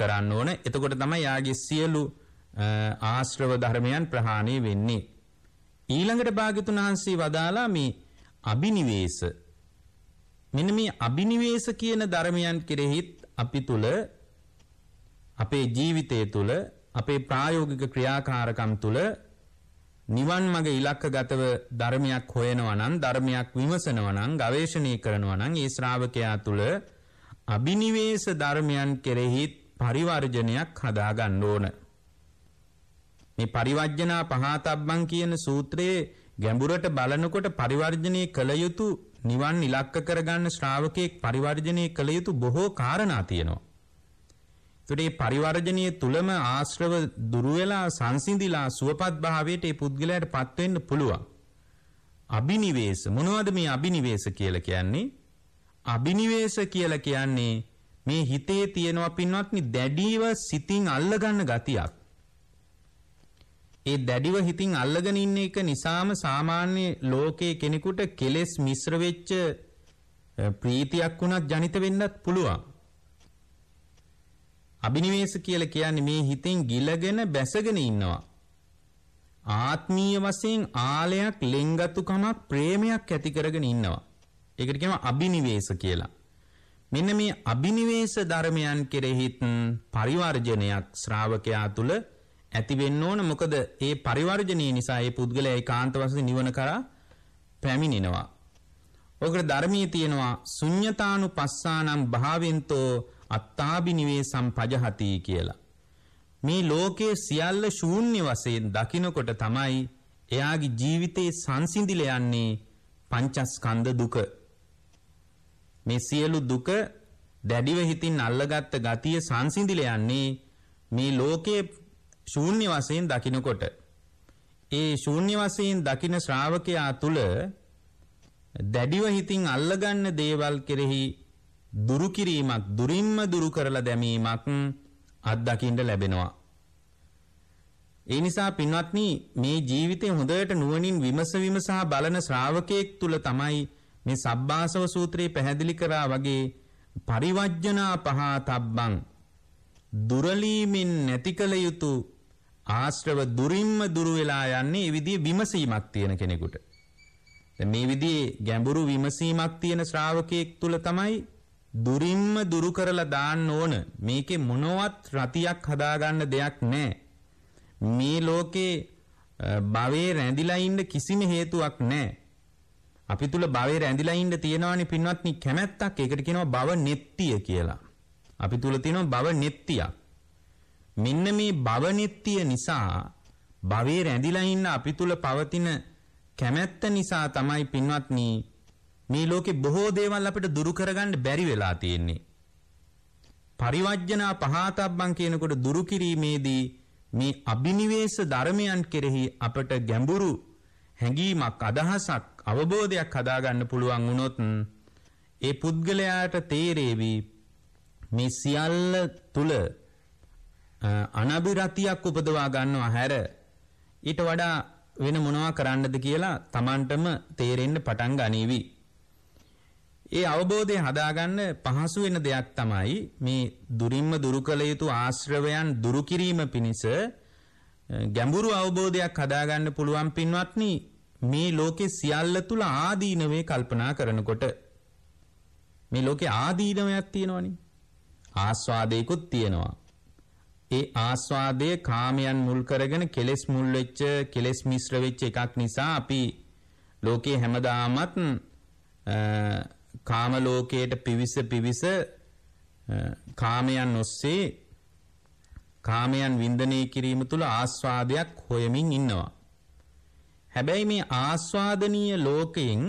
S2: කරන්න ඕන. එතකොට තමයි යාගේ සියලු ආශ්‍රව ධර්මයන් ප්‍රහාණය වෙන්නේ. ඊළඟට භාග්‍යතුන් වහන්සේ වදාලා මේ අබිනිවේෂ මෙන්න මේ අබිනිවේෂ කියන ධර්මයන් කෙරෙහිත් අපි තුල අපේ ජීවිතය තුල අපේ ප්‍රායෝගික ක්‍රියාකාරකම් තුල නිවන් මඟ ඉලක්කගතව ධර්මයක් හොයනවා නම් ධර්මයක් විමසනවා නම් ගවේෂණය කරනවා නම් ඒ ශ්‍රාවකයා තුල අබිනිවේෂ ධර්මයන් කෙරෙහිත් පරිවර්ජනයක් හදා ගන්න ඕනේ මේ පරිවර්ජනා පහතබ්බං කියන සූත්‍රයේ ගැඹුරට බලනකොට පරිවර්ජනයේ කළ යුතු නිවන් ඉලක්ක කරගන්න ශ්‍රාවකෙක් පරිවර්ජනයේ කළ යුතු බොහෝ කාරණා තියෙනවා. ඒතකොට මේ පරිවර්ජනයේ තුලම ආශ්‍රව දුරු වෙලා සංසිඳිලා සුවපත් භාවයට මේ පුද්ගලයාටපත් වෙන්න පුළුවන්. අබිනිවේෂ මොනවද මේ අබිනිවේෂ කියලා කියන්නේ? අබිනිවේෂ කියලා කියන්නේ මේ හිතේ තියෙනවා පින්වත්නි දැඩිව සිතින් අල්ලගන්න ගතියක්. ඒ දැඩිව හිතින් අල්ලගෙන ඉන්න එක නිසාම සාමාන්‍ය ලෝකයේ කෙනෙකුට කෙලෙස් මිශ්‍ර වෙච්ච ප්‍රීතියක් වුණත් ජනිත වෙන්නත් පුළුවන්. අබිනිවෙස් කියලා කියන්නේ මේ හිතෙන් ගිලගෙන බැසගෙන ඉන්නවා. ආත්මීය වශයෙන් ආලයක් ලෙන්ගතුකමක් ප්‍රේමයක් ඇති කරගෙන ඉන්නවා. ඒකට කියනවා අබිනිවෙස් කියලා. මෙන්න මේ අබිනිවෙස් ධර්මයන් කෙරෙහිත් පරිවර්ජනයක් ශ්‍රාවකයා තුළ ඇති වෙන්න ඕන මොකද ඒ පරිවර්ජනය නිසා ඒ පුද්ගලයා ඒකාන්ත වශයෙන් නිවන කරා පැමිණෙනවා. ඔකට ධර්මයේ තියෙනවා ශුන්්‍යතානුපස්සානම් භාවෙන්තෝ අත්තාබිනිවේසම් පජහති කියලා. මේ ලෝකයේ සියල්ල ශූන්‍ය වශයෙන් දකිනකොට තමයි එයාගේ ජීවිතේ සංසිඳිල යන්නේ පංචස්කන්ධ දුක. මේ සියලු දුක දැඩිව හිතින් අල්ලගත්ත ගතිය සංසිඳිල යන්නේ මේ ලෝකයේ ශූන්‍ය වශයෙන් දකිනකොට ඒ ශූන්‍ය වශයෙන් දකින ශ්‍රාවකයා තුල දැඩිව හිතින් අල්ලගන්න දේවල් කෙරෙහි දුරු කිරීමක් දුරින්ම දුරු කරලා දැමීමක් අත්දකින්න ලැබෙනවා. ඒ නිසා පින්වත්නි මේ ජීවිතේ හොඳට නුවණින් විමස විමසා බලන ශ්‍රාවකයෙක් තුල තමයි මේ සබ්බාසව සූත්‍රයේ පැහැදිලි කරා වගේ පරිවර්ජනා පහතබ්බං දුරලීමින් නැති කල යුතුය ආශ්‍රව දුරින්ම දුර වෙලා යන්නේ මේ විදිහේ විමසීමක් තියෙන කෙනෙකුට. දැන් මේ විදිහේ ගැඹුරු විමසීමක් තියෙන ශ්‍රාවකයෙක් තුල තමයි දුරින්ම දුරු කරලා දාන්න ඕන. මේකේ මොනවත් රතියක් හදාගන්න දෙයක් නැහැ. මේ ලෝකේ භවයේ රැඳිලා ඉන්න කිසිම හේතුවක් නැහැ. අපි තුල භවයේ රැඳිලා ඉන්න තියෙනවනේ පින්වත්නි කැමැත්තක්. ඒකට කියනවා භව නෙත්තිය කියලා. අපි තුල තියෙනවා භව නෙත්තියක්. මෙන්න මේ භවනිත්‍ය නිසා භවයේ රැඳිලා ඉන්න අපි තුල පවතින කැමැත්ත නිසා තමයි පින්වත්නි මේ ලෝකේ බොහෝ දේවල් අපිට දුරු කරගන්න බැරි වෙලා තියෙන්නේ. පරිවර්ජනා පහතබ්බම් කියනකොට දුරු කිරීමේදී මේ අබිනිවේෂ ධර්මයන් කෙරෙහි අපට ගැඹුරු හැඟීමක් අදහසක් අවබෝධයක් හදාගන්න පුළුවන් වුණොත් ඒ පුද්ගලයාට තේරේවි මේ සියල්ල තුල අනබිරතියක් උපදවා ගන්නවා හැර ඊට වඩා වෙන මොනවා කරන්නද කියලා Tamanටම තේරෙන්න පටන් ගනීවි. ඒ අවබෝධය හදාගන්න පහසු වෙන දෙයක් තමයි මේ දුරින්ම දුරු කළ යුතු ආශ්‍රවයන් දුරු කිරීම පිණිස ගැඹුරු අවබෝධයක් හදාගන්න පුළුවන් පින්වත්නි මේ ලෝකේ සියල්ල තුල ආදීනවේ කල්පනා කරනකොට මේ ලෝකේ ආදීනවයක් තියෙනවනේ ආස්වාදයකුත් තියෙනවා ඒ ආස්වාදය කාමයන් මුල් කරගෙන කෙලෙස් මුල් වෙච්ච කෙලෙස් මිශ්‍ර වෙච්ච එකක් නිසා අපි ලෝකේ හැමදාමත් කාම ලෝකයට පිවිස පිවිස කාමයන් ඔස්සේ කාමයන් වින්දනය කිරීම තුළ ආස්වාදයක් හොයමින් ඉන්නවා. හැබැයි මේ ආස්වාදනීය ලෝකයෙන්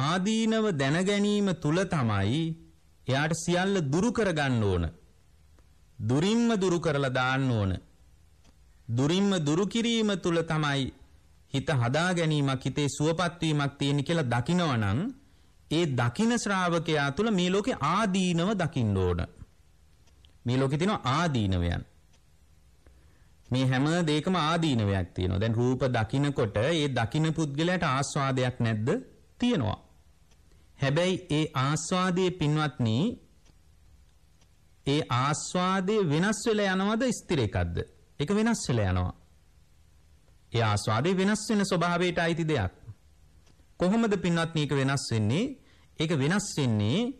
S2: ආදීනව දැන ගැනීම තුල තමයි එයාට සියල්ල දුරු කරගන්න ඕන. දුරින්ම දුරු කරලා දාන්න ඕන. දුරින්ම දුරු කිරීම තුල තමයි හිත හදා ගැනීමක් හිතේ සුවපත් වීමක් තියෙන කියලා දකිනවනම් ඒ දකින ශ්‍රාවකයා තුල මේ ලෝකේ ආදීනව දකින්න ඕන. මේ ලෝකේ තියෙන ආදීනවයන්. මේ හැම දෙයකම ආදීනවයක් තියෙනවා. දැන් රූප දකිනකොට ඒ දකින පුද්ගලයාට ආස්වාදයක් නැද්ද? තියෙනවා. හැබැයි ඒ ආස්වාදයේ පින්වත්නි ඒ ආස්වාදේ වෙනස් වෙලා යනවද ස්ථිර එකක්ද? ඒක වෙනස් වෙලා යනවා. ඒ ආස්වාදේ වෙනස් වෙන ස්වභාවයට අයිති දෙයක්. කොහොමද පින්වත් මේක වෙනස් වෙන්නේ? ඒක වෙනස් වෙන්නේ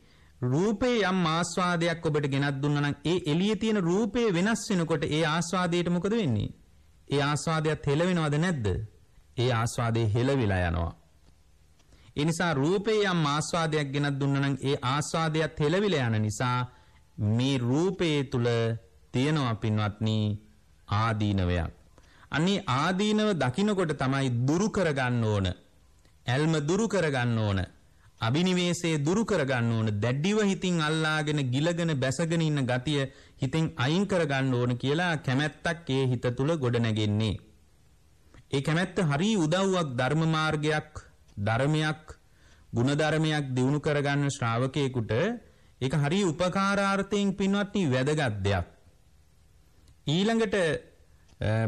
S2: රූපේ යම් ආස්වාදයක් ඔබට ගෙනත් දුන්නා නම් ඒ එළියේ තියෙන රූපේ වෙනස් වෙනකොට ඒ ආස්වාදයට මොකද වෙන්නේ? ඒ ආස්වාදයත් හෙලවෙනවද නැද්ද? ඒ ආස්වාදේ හෙලවිලා යනවා. ඒ නිසා රූපේ යම් ආස්වාදයක් ගෙනත් දුන්නා නම් ඒ ආස්වාදයත් හෙලවිලා යන නිසා මේ රූපයේ තුල තියෙනවා පින්වත්නි ආදීනවයක්. අනිත් ආදීනව දකිනකොට තමයි දුරු කරගන්න ඕන. ඇල්ම දුරු කරගන්න ඕන. අභිනිවේෂයේ දුරු කරගන්න ඕන. දැඩිව හිතින් අල්ලාගෙන ගිලගෙන බැසගෙන ඉන්න ගතිය හිතෙන් අයින් කරගන්න ඕන කියලා කැමැත්තක් ඒ හිත තුල ගොඩනගෙන්නේ. ඒ කැමැත්ත හරි උදව්වක් ධර්ම මාර්ගයක් ධර්මයක් ගුණධර්මයක් දිනු කරගන්න ශ්‍රාවකයෙකුට ඒක හරිය උපකාරාර්ථයෙන් පින්වත්නි වැදගත් දෙයක්. ඊළඟට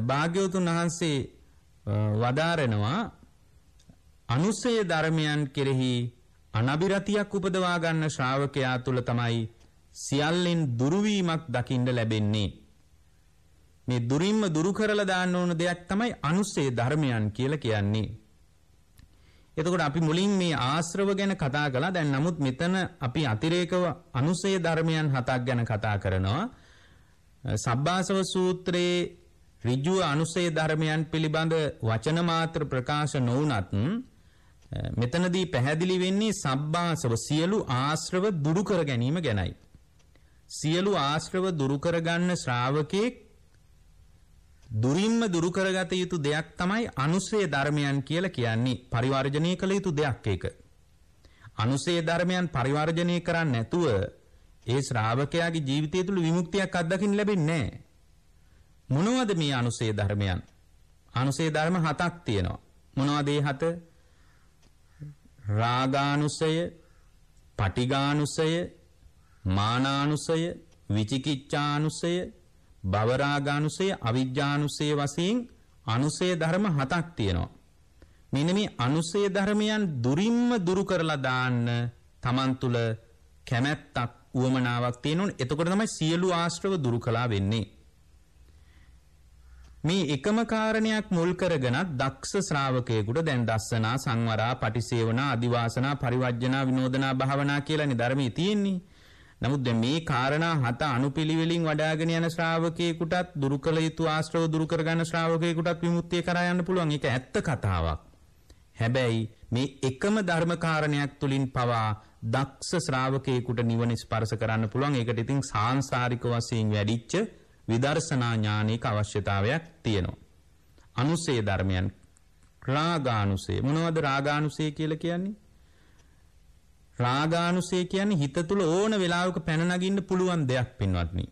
S2: භාග්‍යවතුන් වහන්සේ වදාරනවා අනුසය ධර්මයන් කෙරෙහි අනබිරතියක් උපදවා ගන්න ශ්‍රාවකයා තුල තමයි සියල්ලෙන් දුරවීමක් දකින්න ලැබෙන්නේ. මේ දුරින්ම දුරු කරලා දාන්න ඕන දෙයක් තමයි අනුසය ධර්මයන් කියලා කියන්නේ. එතකොට අපි මුලින් මේ ආශ්‍රව ගැන කතා කළා. දැන් නමුත් මෙතන අපි අතිරේකව අනුසය ධර්මයන් හතක් ගැන කතා කරනවා. සබ්බාසව සූත්‍රයේ ඍජුව අනුසය ධර්මයන් පිළිබඳ වචන මාත්‍ර ප්‍රකාශ නොවුනත් මෙතනදී පැහැදිලි වෙන්නේ සබ්බාසව සියලු ආශ්‍රව දුරු කර ගැනීම ගැනයි. සියලු ආශ්‍රව දුරු කරගන්න ශ්‍රාවකෙක් දුරින්ම දුරු කරගත යුතු දෙයක් තමයි අනුසය ධර්මයන් කියලා කියන්නේ. පරිවර්ජණය කළ යුතු දෙයක් ඒක. අනුසය ධර්මයන් පරිවර්ජණය කරන්නේ නැතුව ඒ ශ්‍රාවකයාගේ ජීවිතය තුළ විමුක්තියක් අත්දකින්න ලැබෙන්නේ නැහැ. මොනවද මේ අනුසය ධර්මයන්? අනුසය ධර්ම හතක් තියෙනවා. මොනවද ඒ හත? රාගානුසය, පටිඝානුසය, මානානුසය, විචිකිච්ඡානුසය, භවරාගානුසය අවිජ්ජානුසය වශයෙන් අනුසය ධර්ම හතක් තියෙනවා. මෙන්න මේ අනුසය ධර්මයන් දුරින්ම දුරු කරලා දාන්න Taman තුල කැමැත්තක් උවමනාවක් තියෙනවනේ. එතකොට තමයි සියලු ආශ්‍රව දුරු කළා වෙන්නේ. මේ එකම කාරණයක් මුල් කරගෙනත් දක්ෂ ශ්‍රාවකයෙකුට දැන් දස්සනා සංවරා පටිසේවනා අදිවාසනා පරිවර්ජනා විනෝදනා භාවනා කියලානේ ධර්මයේ තියෙන්නේ. නමුත් මේ කාරණා හත අනුපිළිවෙලින් වඩාගෙන යන ශ්‍රාවකයෙකුටත් දුරු කළ යුතු ආශ්‍රව දුරු කරගන්න ශ්‍රාවකයෙකුටත් විමුක්තිය කරා යන්න පුළුවන්. ඒක ඇත්ත කතාවක්. හැබැයි මේ එකම ධර්මකාරණයක් තුලින් පවා දක්ෂ ශ්‍රාවකයෙකුට නිවන ස්පර්ශ කරන්න පුළුවන්. ඒකට ඉතින් සාංශාරික වශයෙන් වැඩිච්ච විදර්ශනා ඥානයක අවශ්‍යතාවයක් තියෙනවා. අනුසේ ධර්මයන් රාගානුසේ මොනවද රාගානුසේ කියලා කියන්නේ? රාගානුසය කියන්නේ හිත තුල ඕන වෙලාවක පැන නගින්න පුළුවන් දෙයක් පින්වත්නි.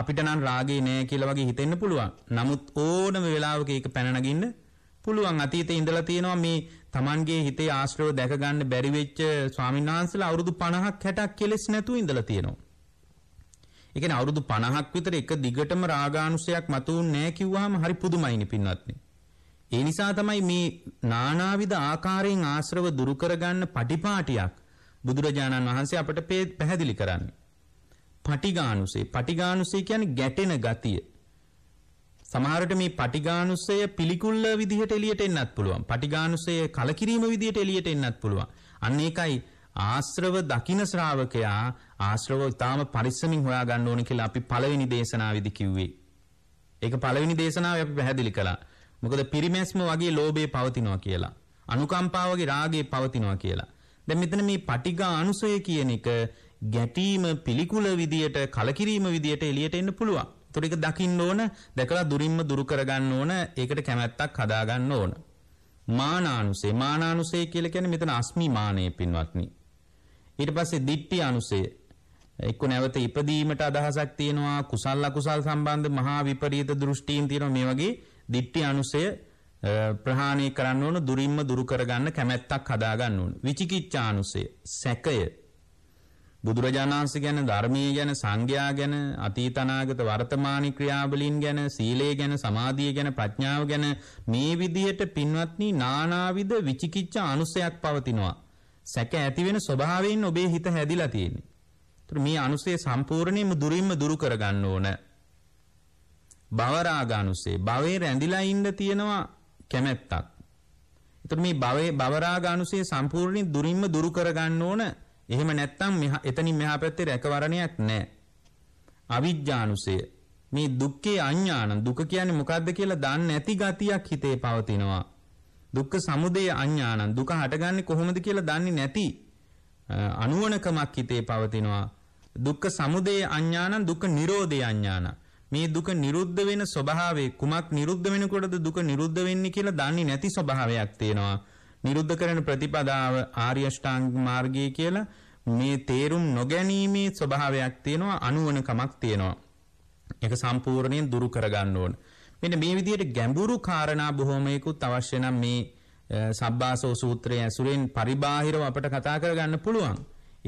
S2: අපිට නම් රාගේ නෑ කියලා වගේ හිතෙන්න පුළුවන්. නමුත් ඕනම වෙලාවක ඒක පැන නගින්න පුළුවන් අතීතේ ඉඳලා තියෙනවා මේ Tamanගේ හිතේ ආශ්‍රව දැක ගන්න බැරි වෙච්ච ස්වාමීන් වහන්සේලා අවුරුදු 50ක් 60ක් කෙලස් නැතුව ඉඳලා තියෙනවා. ඒ කියන්නේ අවුරුදු 50ක් විතර එක දිගටම රාගානුසයක් මතුවෙන්නේ නැහැ කිව්වහම හරි පුදුමයිනේ පින්වත්නි. ඒ නිසා තමයි මේ නානාවිද ආකාරයෙන් ආශ්‍රව දුරු කරගන්න පටිපාටියක් බුදුරජාණන් වහන්සේ අපට පැහැදිලි කරන්නේ. පටිගානුසය. පටිගානුසය කියන්නේ ගැටෙන ගතිය. සමහරට මේ පටිගානුසය පිළිකුල්ල විදිහට එළියට එන්නත් පුළුවන්. පටිගානුසය කලකිරීම විදිහට එළියට එන්නත් පුළුවන්. අන්න ඒකයි ආශ්‍රව දකින ශ්‍රාවකයා ආශ්‍රව ඊටාම පරිස්සමින් හොයා ගන්න ඕනේ කියලා අපි පළවෙනි දේශනාවේදී කිව්වේ. ඒක පළවෙනි දේශනාවේ අපි පැහැදිලි කළා. මොකද පිරිමැස්ම වගේ ලෝභය පවතිනවා කියලා. අනුකම්පාව වගේ රාගය පවතිනවා කියලා. දැන් මෙතන මේ පටිඝා අනුසය කියන එක ගැටීම පිළිකුල විදියට කලකිරීම විදියට එළියට එන්න පුළුවන්. ඒතකොට ඒක දකින්න ඕන, දැකලා දුරින්ම දුරු කරගන්න ඕන, ඒකට කැමැත්තක් හදාගන්න ඕන. මානානුසය, මානානුසය කියලා කියන්නේ මෙතන අස්මිමානයේ පින්වත්නි. ඊට පස්සේ දිට්ඨි අනුසය එක්ක නැවත ඉපදීමට අදහසක් තියෙනවා කුසල් අකුසල් සම්බන්ධ මහා විපරීත දෘෂ්ටීන් තියෙනවා මේ වගේ දිට්ඨි අනුසය ප්‍රහාණය කරන්න ඕන දුරින්ම දුරු කරගන්න කැමැත්තක් හදා ගන්න ඕන. විචිකිච්ඡානුසය සැකය බුදුරජාණන් වහන්සේ ගැන ධර්මීය ගැන සංඝයා ගැන අතීතනාගත වර්තමානී ක්‍රියාවලින් ගැන සීලය ගැන සමාධිය ගැන ප්‍රඥාව ගැන මේ විදියට පින්වත්නි නානාවිද විචිකිච්ඡා අනුසයක් පවතිනවා සැක ඇති වෙන ස්වභාවයෙන් ඔබේ හිත හැදිලා තියෙන්නේ. ඒතර මේ අනුසය සම්පූර්ණයෙන්ම දුරින්ම දුරු කරගන්න ඕනේ. භවරාගානුසේ භවේ රැඳිලා ඉන්න තියෙනවා කැමැත්තක්. එතකොට මේ භවයේ භවරාගානුසේ සම්පූර්ණයෙන් දුරින්ම දුරු කරගන්න ඕන. එහෙම නැත්නම් එතනින් මෙහා පැත්තේ රැකවරණයක් නැහැ. අවිජ්ජානුසය මේ දුක්ඛේ අඥාන දුක කියන්නේ මොකද්ද කියලා දන්නේ නැති ගතියක් හිතේ පවතිනවා. දුක්ඛ සමුදය අඥාන දුක හටගන්නේ කොහොමද කියලා දන්නේ නැති අනුවණකමක් හිතේ පවතිනවා. දුක්ඛ සමුදය අඥාන දුක්ඛ නිරෝධය අඥාන මේ දුක නිරුද්ධ වෙන ස්වභාවයේ කුමක් නිරුද්ධ වෙනකොටද දුක නිරුද්ධ වෙන්නේ කියලා දන්නේ නැති ස්වභාවයක් තියෙනවා. නිරුද්ධ කරන ප්‍රතිපදාව ආර්ය ෂ්ටාංග මාර්ගය කියලා මේ තේරුම් නොගැනීමේ ස්වභාවයක් තියෙනවා අනුවණකමක් තියෙනවා. ඒක සම්පූර්ණයෙන් දුරු කරගන්න ඕන. මෙන්න මේ විදිහට ගැඹුරු කාරණා බොහොමයකුත් අවශ්‍ය නම් මේ සබ්බාසෝ සූත්‍රයේ ඇසුරෙන් පරිබාහිරව අපට කතා කරගන්න පුළුවන්.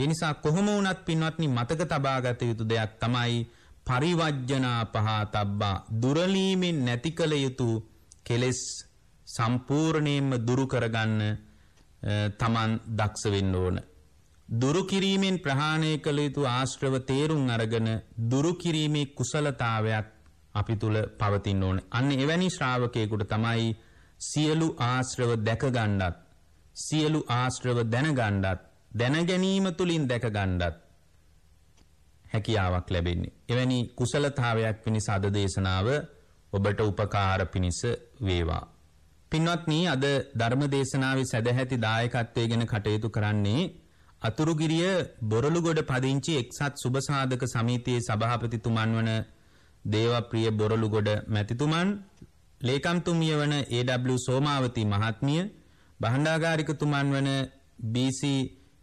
S2: ඒ නිසා කොහොම වුණත් පින්වත්නි මතක තබා ගත යුතු දෙයක් තමයි පරිවජ්ජනා පහතබ්බා දුරලීමෙන් නැති කළ යුතු කෙලෙස් සම්පූර්ණයෙන්ම දුරු කරගන්න තමන් දක්ෂ වෙන්න ඕන. දුරු කිරීමෙන් ප්‍රහාණය කළ යුතු ආශ්‍රව තේරුම් අරගෙන දුරු කිරීමේ කුසලතාවයක් අපි තුල පවතින්න ඕන. අන්න එවැනි ශ්‍රාවකයෙකුට තමයි සියලු ආශ්‍රව දැක ගන්නත් සියලු ආශ්‍රව දැන ගන්නත් දැන ගැනීම තුලින් දැක ගන්නත් හැකියාවක් ලැබෙන්නේ. එවැනි කුසලතාවයක් පිණිස අද දේශනාව ඔබට උපකාර පිණිස වේවා. පින්වත්නි අද ධර්ම දේශනාවේ සදැහැති දායකත්වයේ ගැන කටයුතු කරන්නේ අතුරුගිරිය බොරළුගොඩ පදිංචි එක්සත් සුබසාධක සමිතියේ සභාපතිතුමන් වන දේවප්‍රිය බොරළුගොඩ මැතිතුමන් ලේකම්තුමිය වන AW සෝමාවති මහත්මිය භාණ්ඩාගාරිකතුමන් වන BC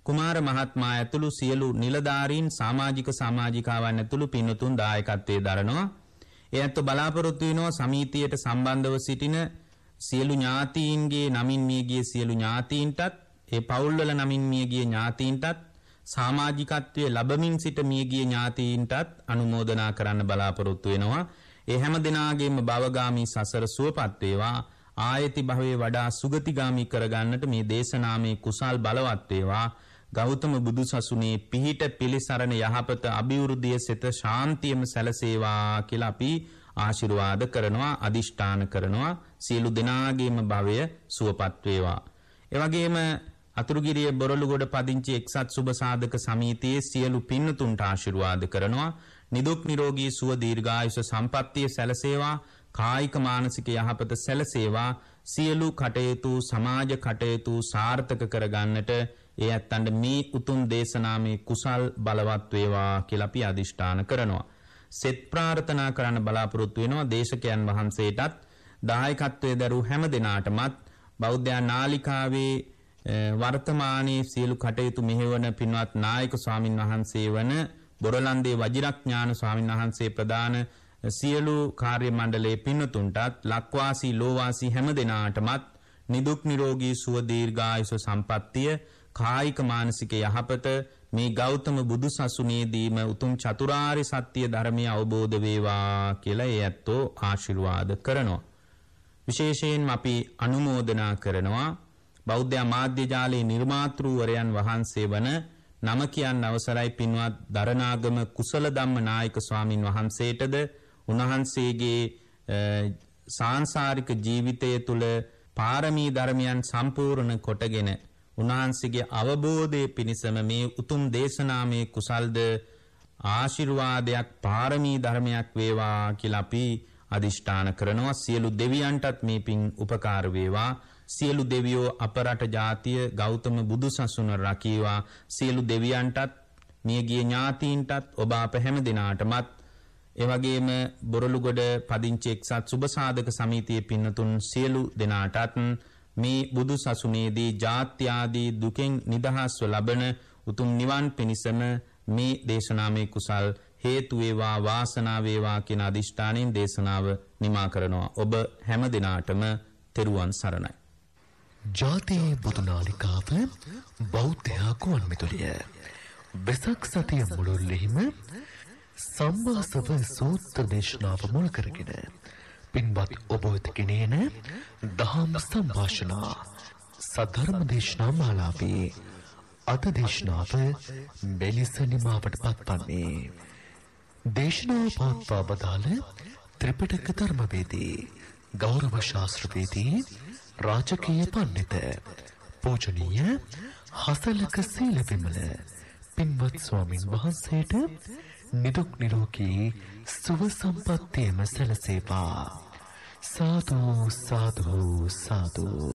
S2: කුමාර මහත්මයා ඇතුළු සියලු නිලධාරීන් සමාජික සමාජිකාවන් ඇතුළු පින්තුන් දායකත්වයේ දරනවා. ඒ ඇත්ත බලාපොරොත්තු වෙනවා සමීතියට සම්බන්ධව සිටින සියලු ඥාතීන්ගේ නමින් මියගිය සියලු ඥාතීන්ටත් ඒ පවුල්වල නමින් මියගිය ඥාතීන්ටත් සමාජිකත්වයේ ලැබමින් සිට මියගිය ඥාතීන්ටත් අනුමෝදනා කරන්න බලාපොරොත්තු වෙනවා. ඒ හැම දිනාගේම භවගාමි සසර සුවපත් වේවා. ආයති භවයේ වඩා සුගතිගාමි කරගන්නට මේ දේශනාමේ කුසල් බලවත් වේවා. ගෞතම බුදුසසුනේ පිහිට පිලිසරණ යහපත අභිවෘද්ධිය සිත ශාන්තියම සැලසේවා කියලා අපි ආශිර්වාද කරනවා අදිෂ්ඨාන කරනවා සියලු දෙනාගේම භවය සුවපත් වේවා. ඒ වගේම අතුරුගිරිය බොරළුගොඩ පදිංචි එක්සත් සුබ සාධක සමිතියේ සියලු පින්නතුන්ට ආශිර්වාද කරනවා. නිදුක් නිරෝගී සුව දීර්ඝායුෂ සම්පන්නිය සැලසේවා කායික මානසික යහපත සැලසේවා සියලු කටයුතු සමාජ කටයුතු සාර්ථක කරගන්නට ඒ ඇත්තන්ට මේ උතුම් දේශනාමේ කුසල් බලවත් වේවා කියලා අපි අදිෂ්ඨාන කරනවා. සෙත් ප්‍රාර්ථනා කරන්න බලාපොරොත්තු වෙනවා දේශකයන් වහන්සේටත් දායකත්වයේ දරූ හැම දිනාටමත් බෞද්ධ නාලිකාවේ වර්තමානයේ සියලු කටයුතු මෙහෙවන පින්වත් නායක ස්වාමින් වහන්සේ වන බොරලන්දේ වජිරඥාන ස්වාමින් වහන්සේ ප්‍රදාන සියලු කාර්ය මණ්ඩලයේ පින්වතුන්ටත් ලක්වාසී ලෝවාසී හැම දිනාටමත් නිදුක් නිරෝගී සුව දීර්ඝායුෂ සම්පන්නිය කායික මානසික යහපත මේ ගෞතම බුදු සසුනේදීම උතුම් චතුරාර්ය සත්‍ය ධර්මය අවබෝධ වේවා කියලා ඒ ඇත්තෝ ආශිර්වාද කරනවා. විශේෂයෙන්ම අපි අනුමෝදනා කරනවා බෞද්ධ මාධ්‍ය ජාලයේ නිර්මාතෘවරයන් වහන්සේ වන නම කියන්න අවසරයි පින්වත් දරණාගම කුසල ධම්ම නායක ස්වාමින් වහන්සේටද උන්වහන්සේගේ සාංශාරික ජීවිතය තුළ පාරමී ධර්මයන් සම්පූර්ණ කොටගෙන උන්වහන්සේගේ අවබෝධය පිණිසම මේ උතුම් දේශනාමේ කුසල්ද ආශිර්වාදයක් පාරමී ධර්මයක් වේවා කියලා අපි අදිෂ්ඨාන කරනවා සියලු දෙවියන්ටත් මේ පින් උපකාර වේවා සියලු දෙවියෝ අප රට ජාතිය ගෞතම බුදුසසුන රකීවා සියලු දෙවියන්ටත් මියගිය ඥාතීන්ටත් ඔබ අප හැම දිනාටමත් එවැගේම බොරළුගොඩ පදිංචි එක්සත් සුබ සාධක සමිතියේ පින්නතුන් සියලු දෙනාටත් මේ බුදු සසුනේදී ජාත්‍යාදී දුකෙන් නිදහස්ව ලබන උතුම් නිවන් පිණිසම මේ දේශනාමය කුසල් හේතු වේවා වාසනාව වේවා කියන අදිෂ්ඨානයෙන් දේශනාව නිමා කරනවා ඔබ හැම දිනාටම තෙරුවන් සරණයි
S1: ජාතියේ බුදුනාලිකාව බෞද්ධයා කුවන් මිතුලිය වෙසක් සතිය මුළුල්ලෙහිම සම්මාසව සූත්‍ර දේශනාව මුල් කරගෙන පින්වත් ඔබ වෙත ගෙනෙන දහම් සංවාසනා සද්ධර්ම දේශනා මාලාවේ අද දේශනාව මෙලෙස නිමාවට පත්වන්නේ දේශනාව පවත්වා බදාළ ත්‍රිපිටක ධර්මවේදී ගෞරව ශාස්ත්‍රවේදී රාජකීය පණ්ඩිත පූජනීය හසලක සීලවිමල පින්වත් ස්වාමින් වහන්සේට නිදුක් නිරෝගී සුව සම්පත්තියම සැලසේවා साधु साधु साधु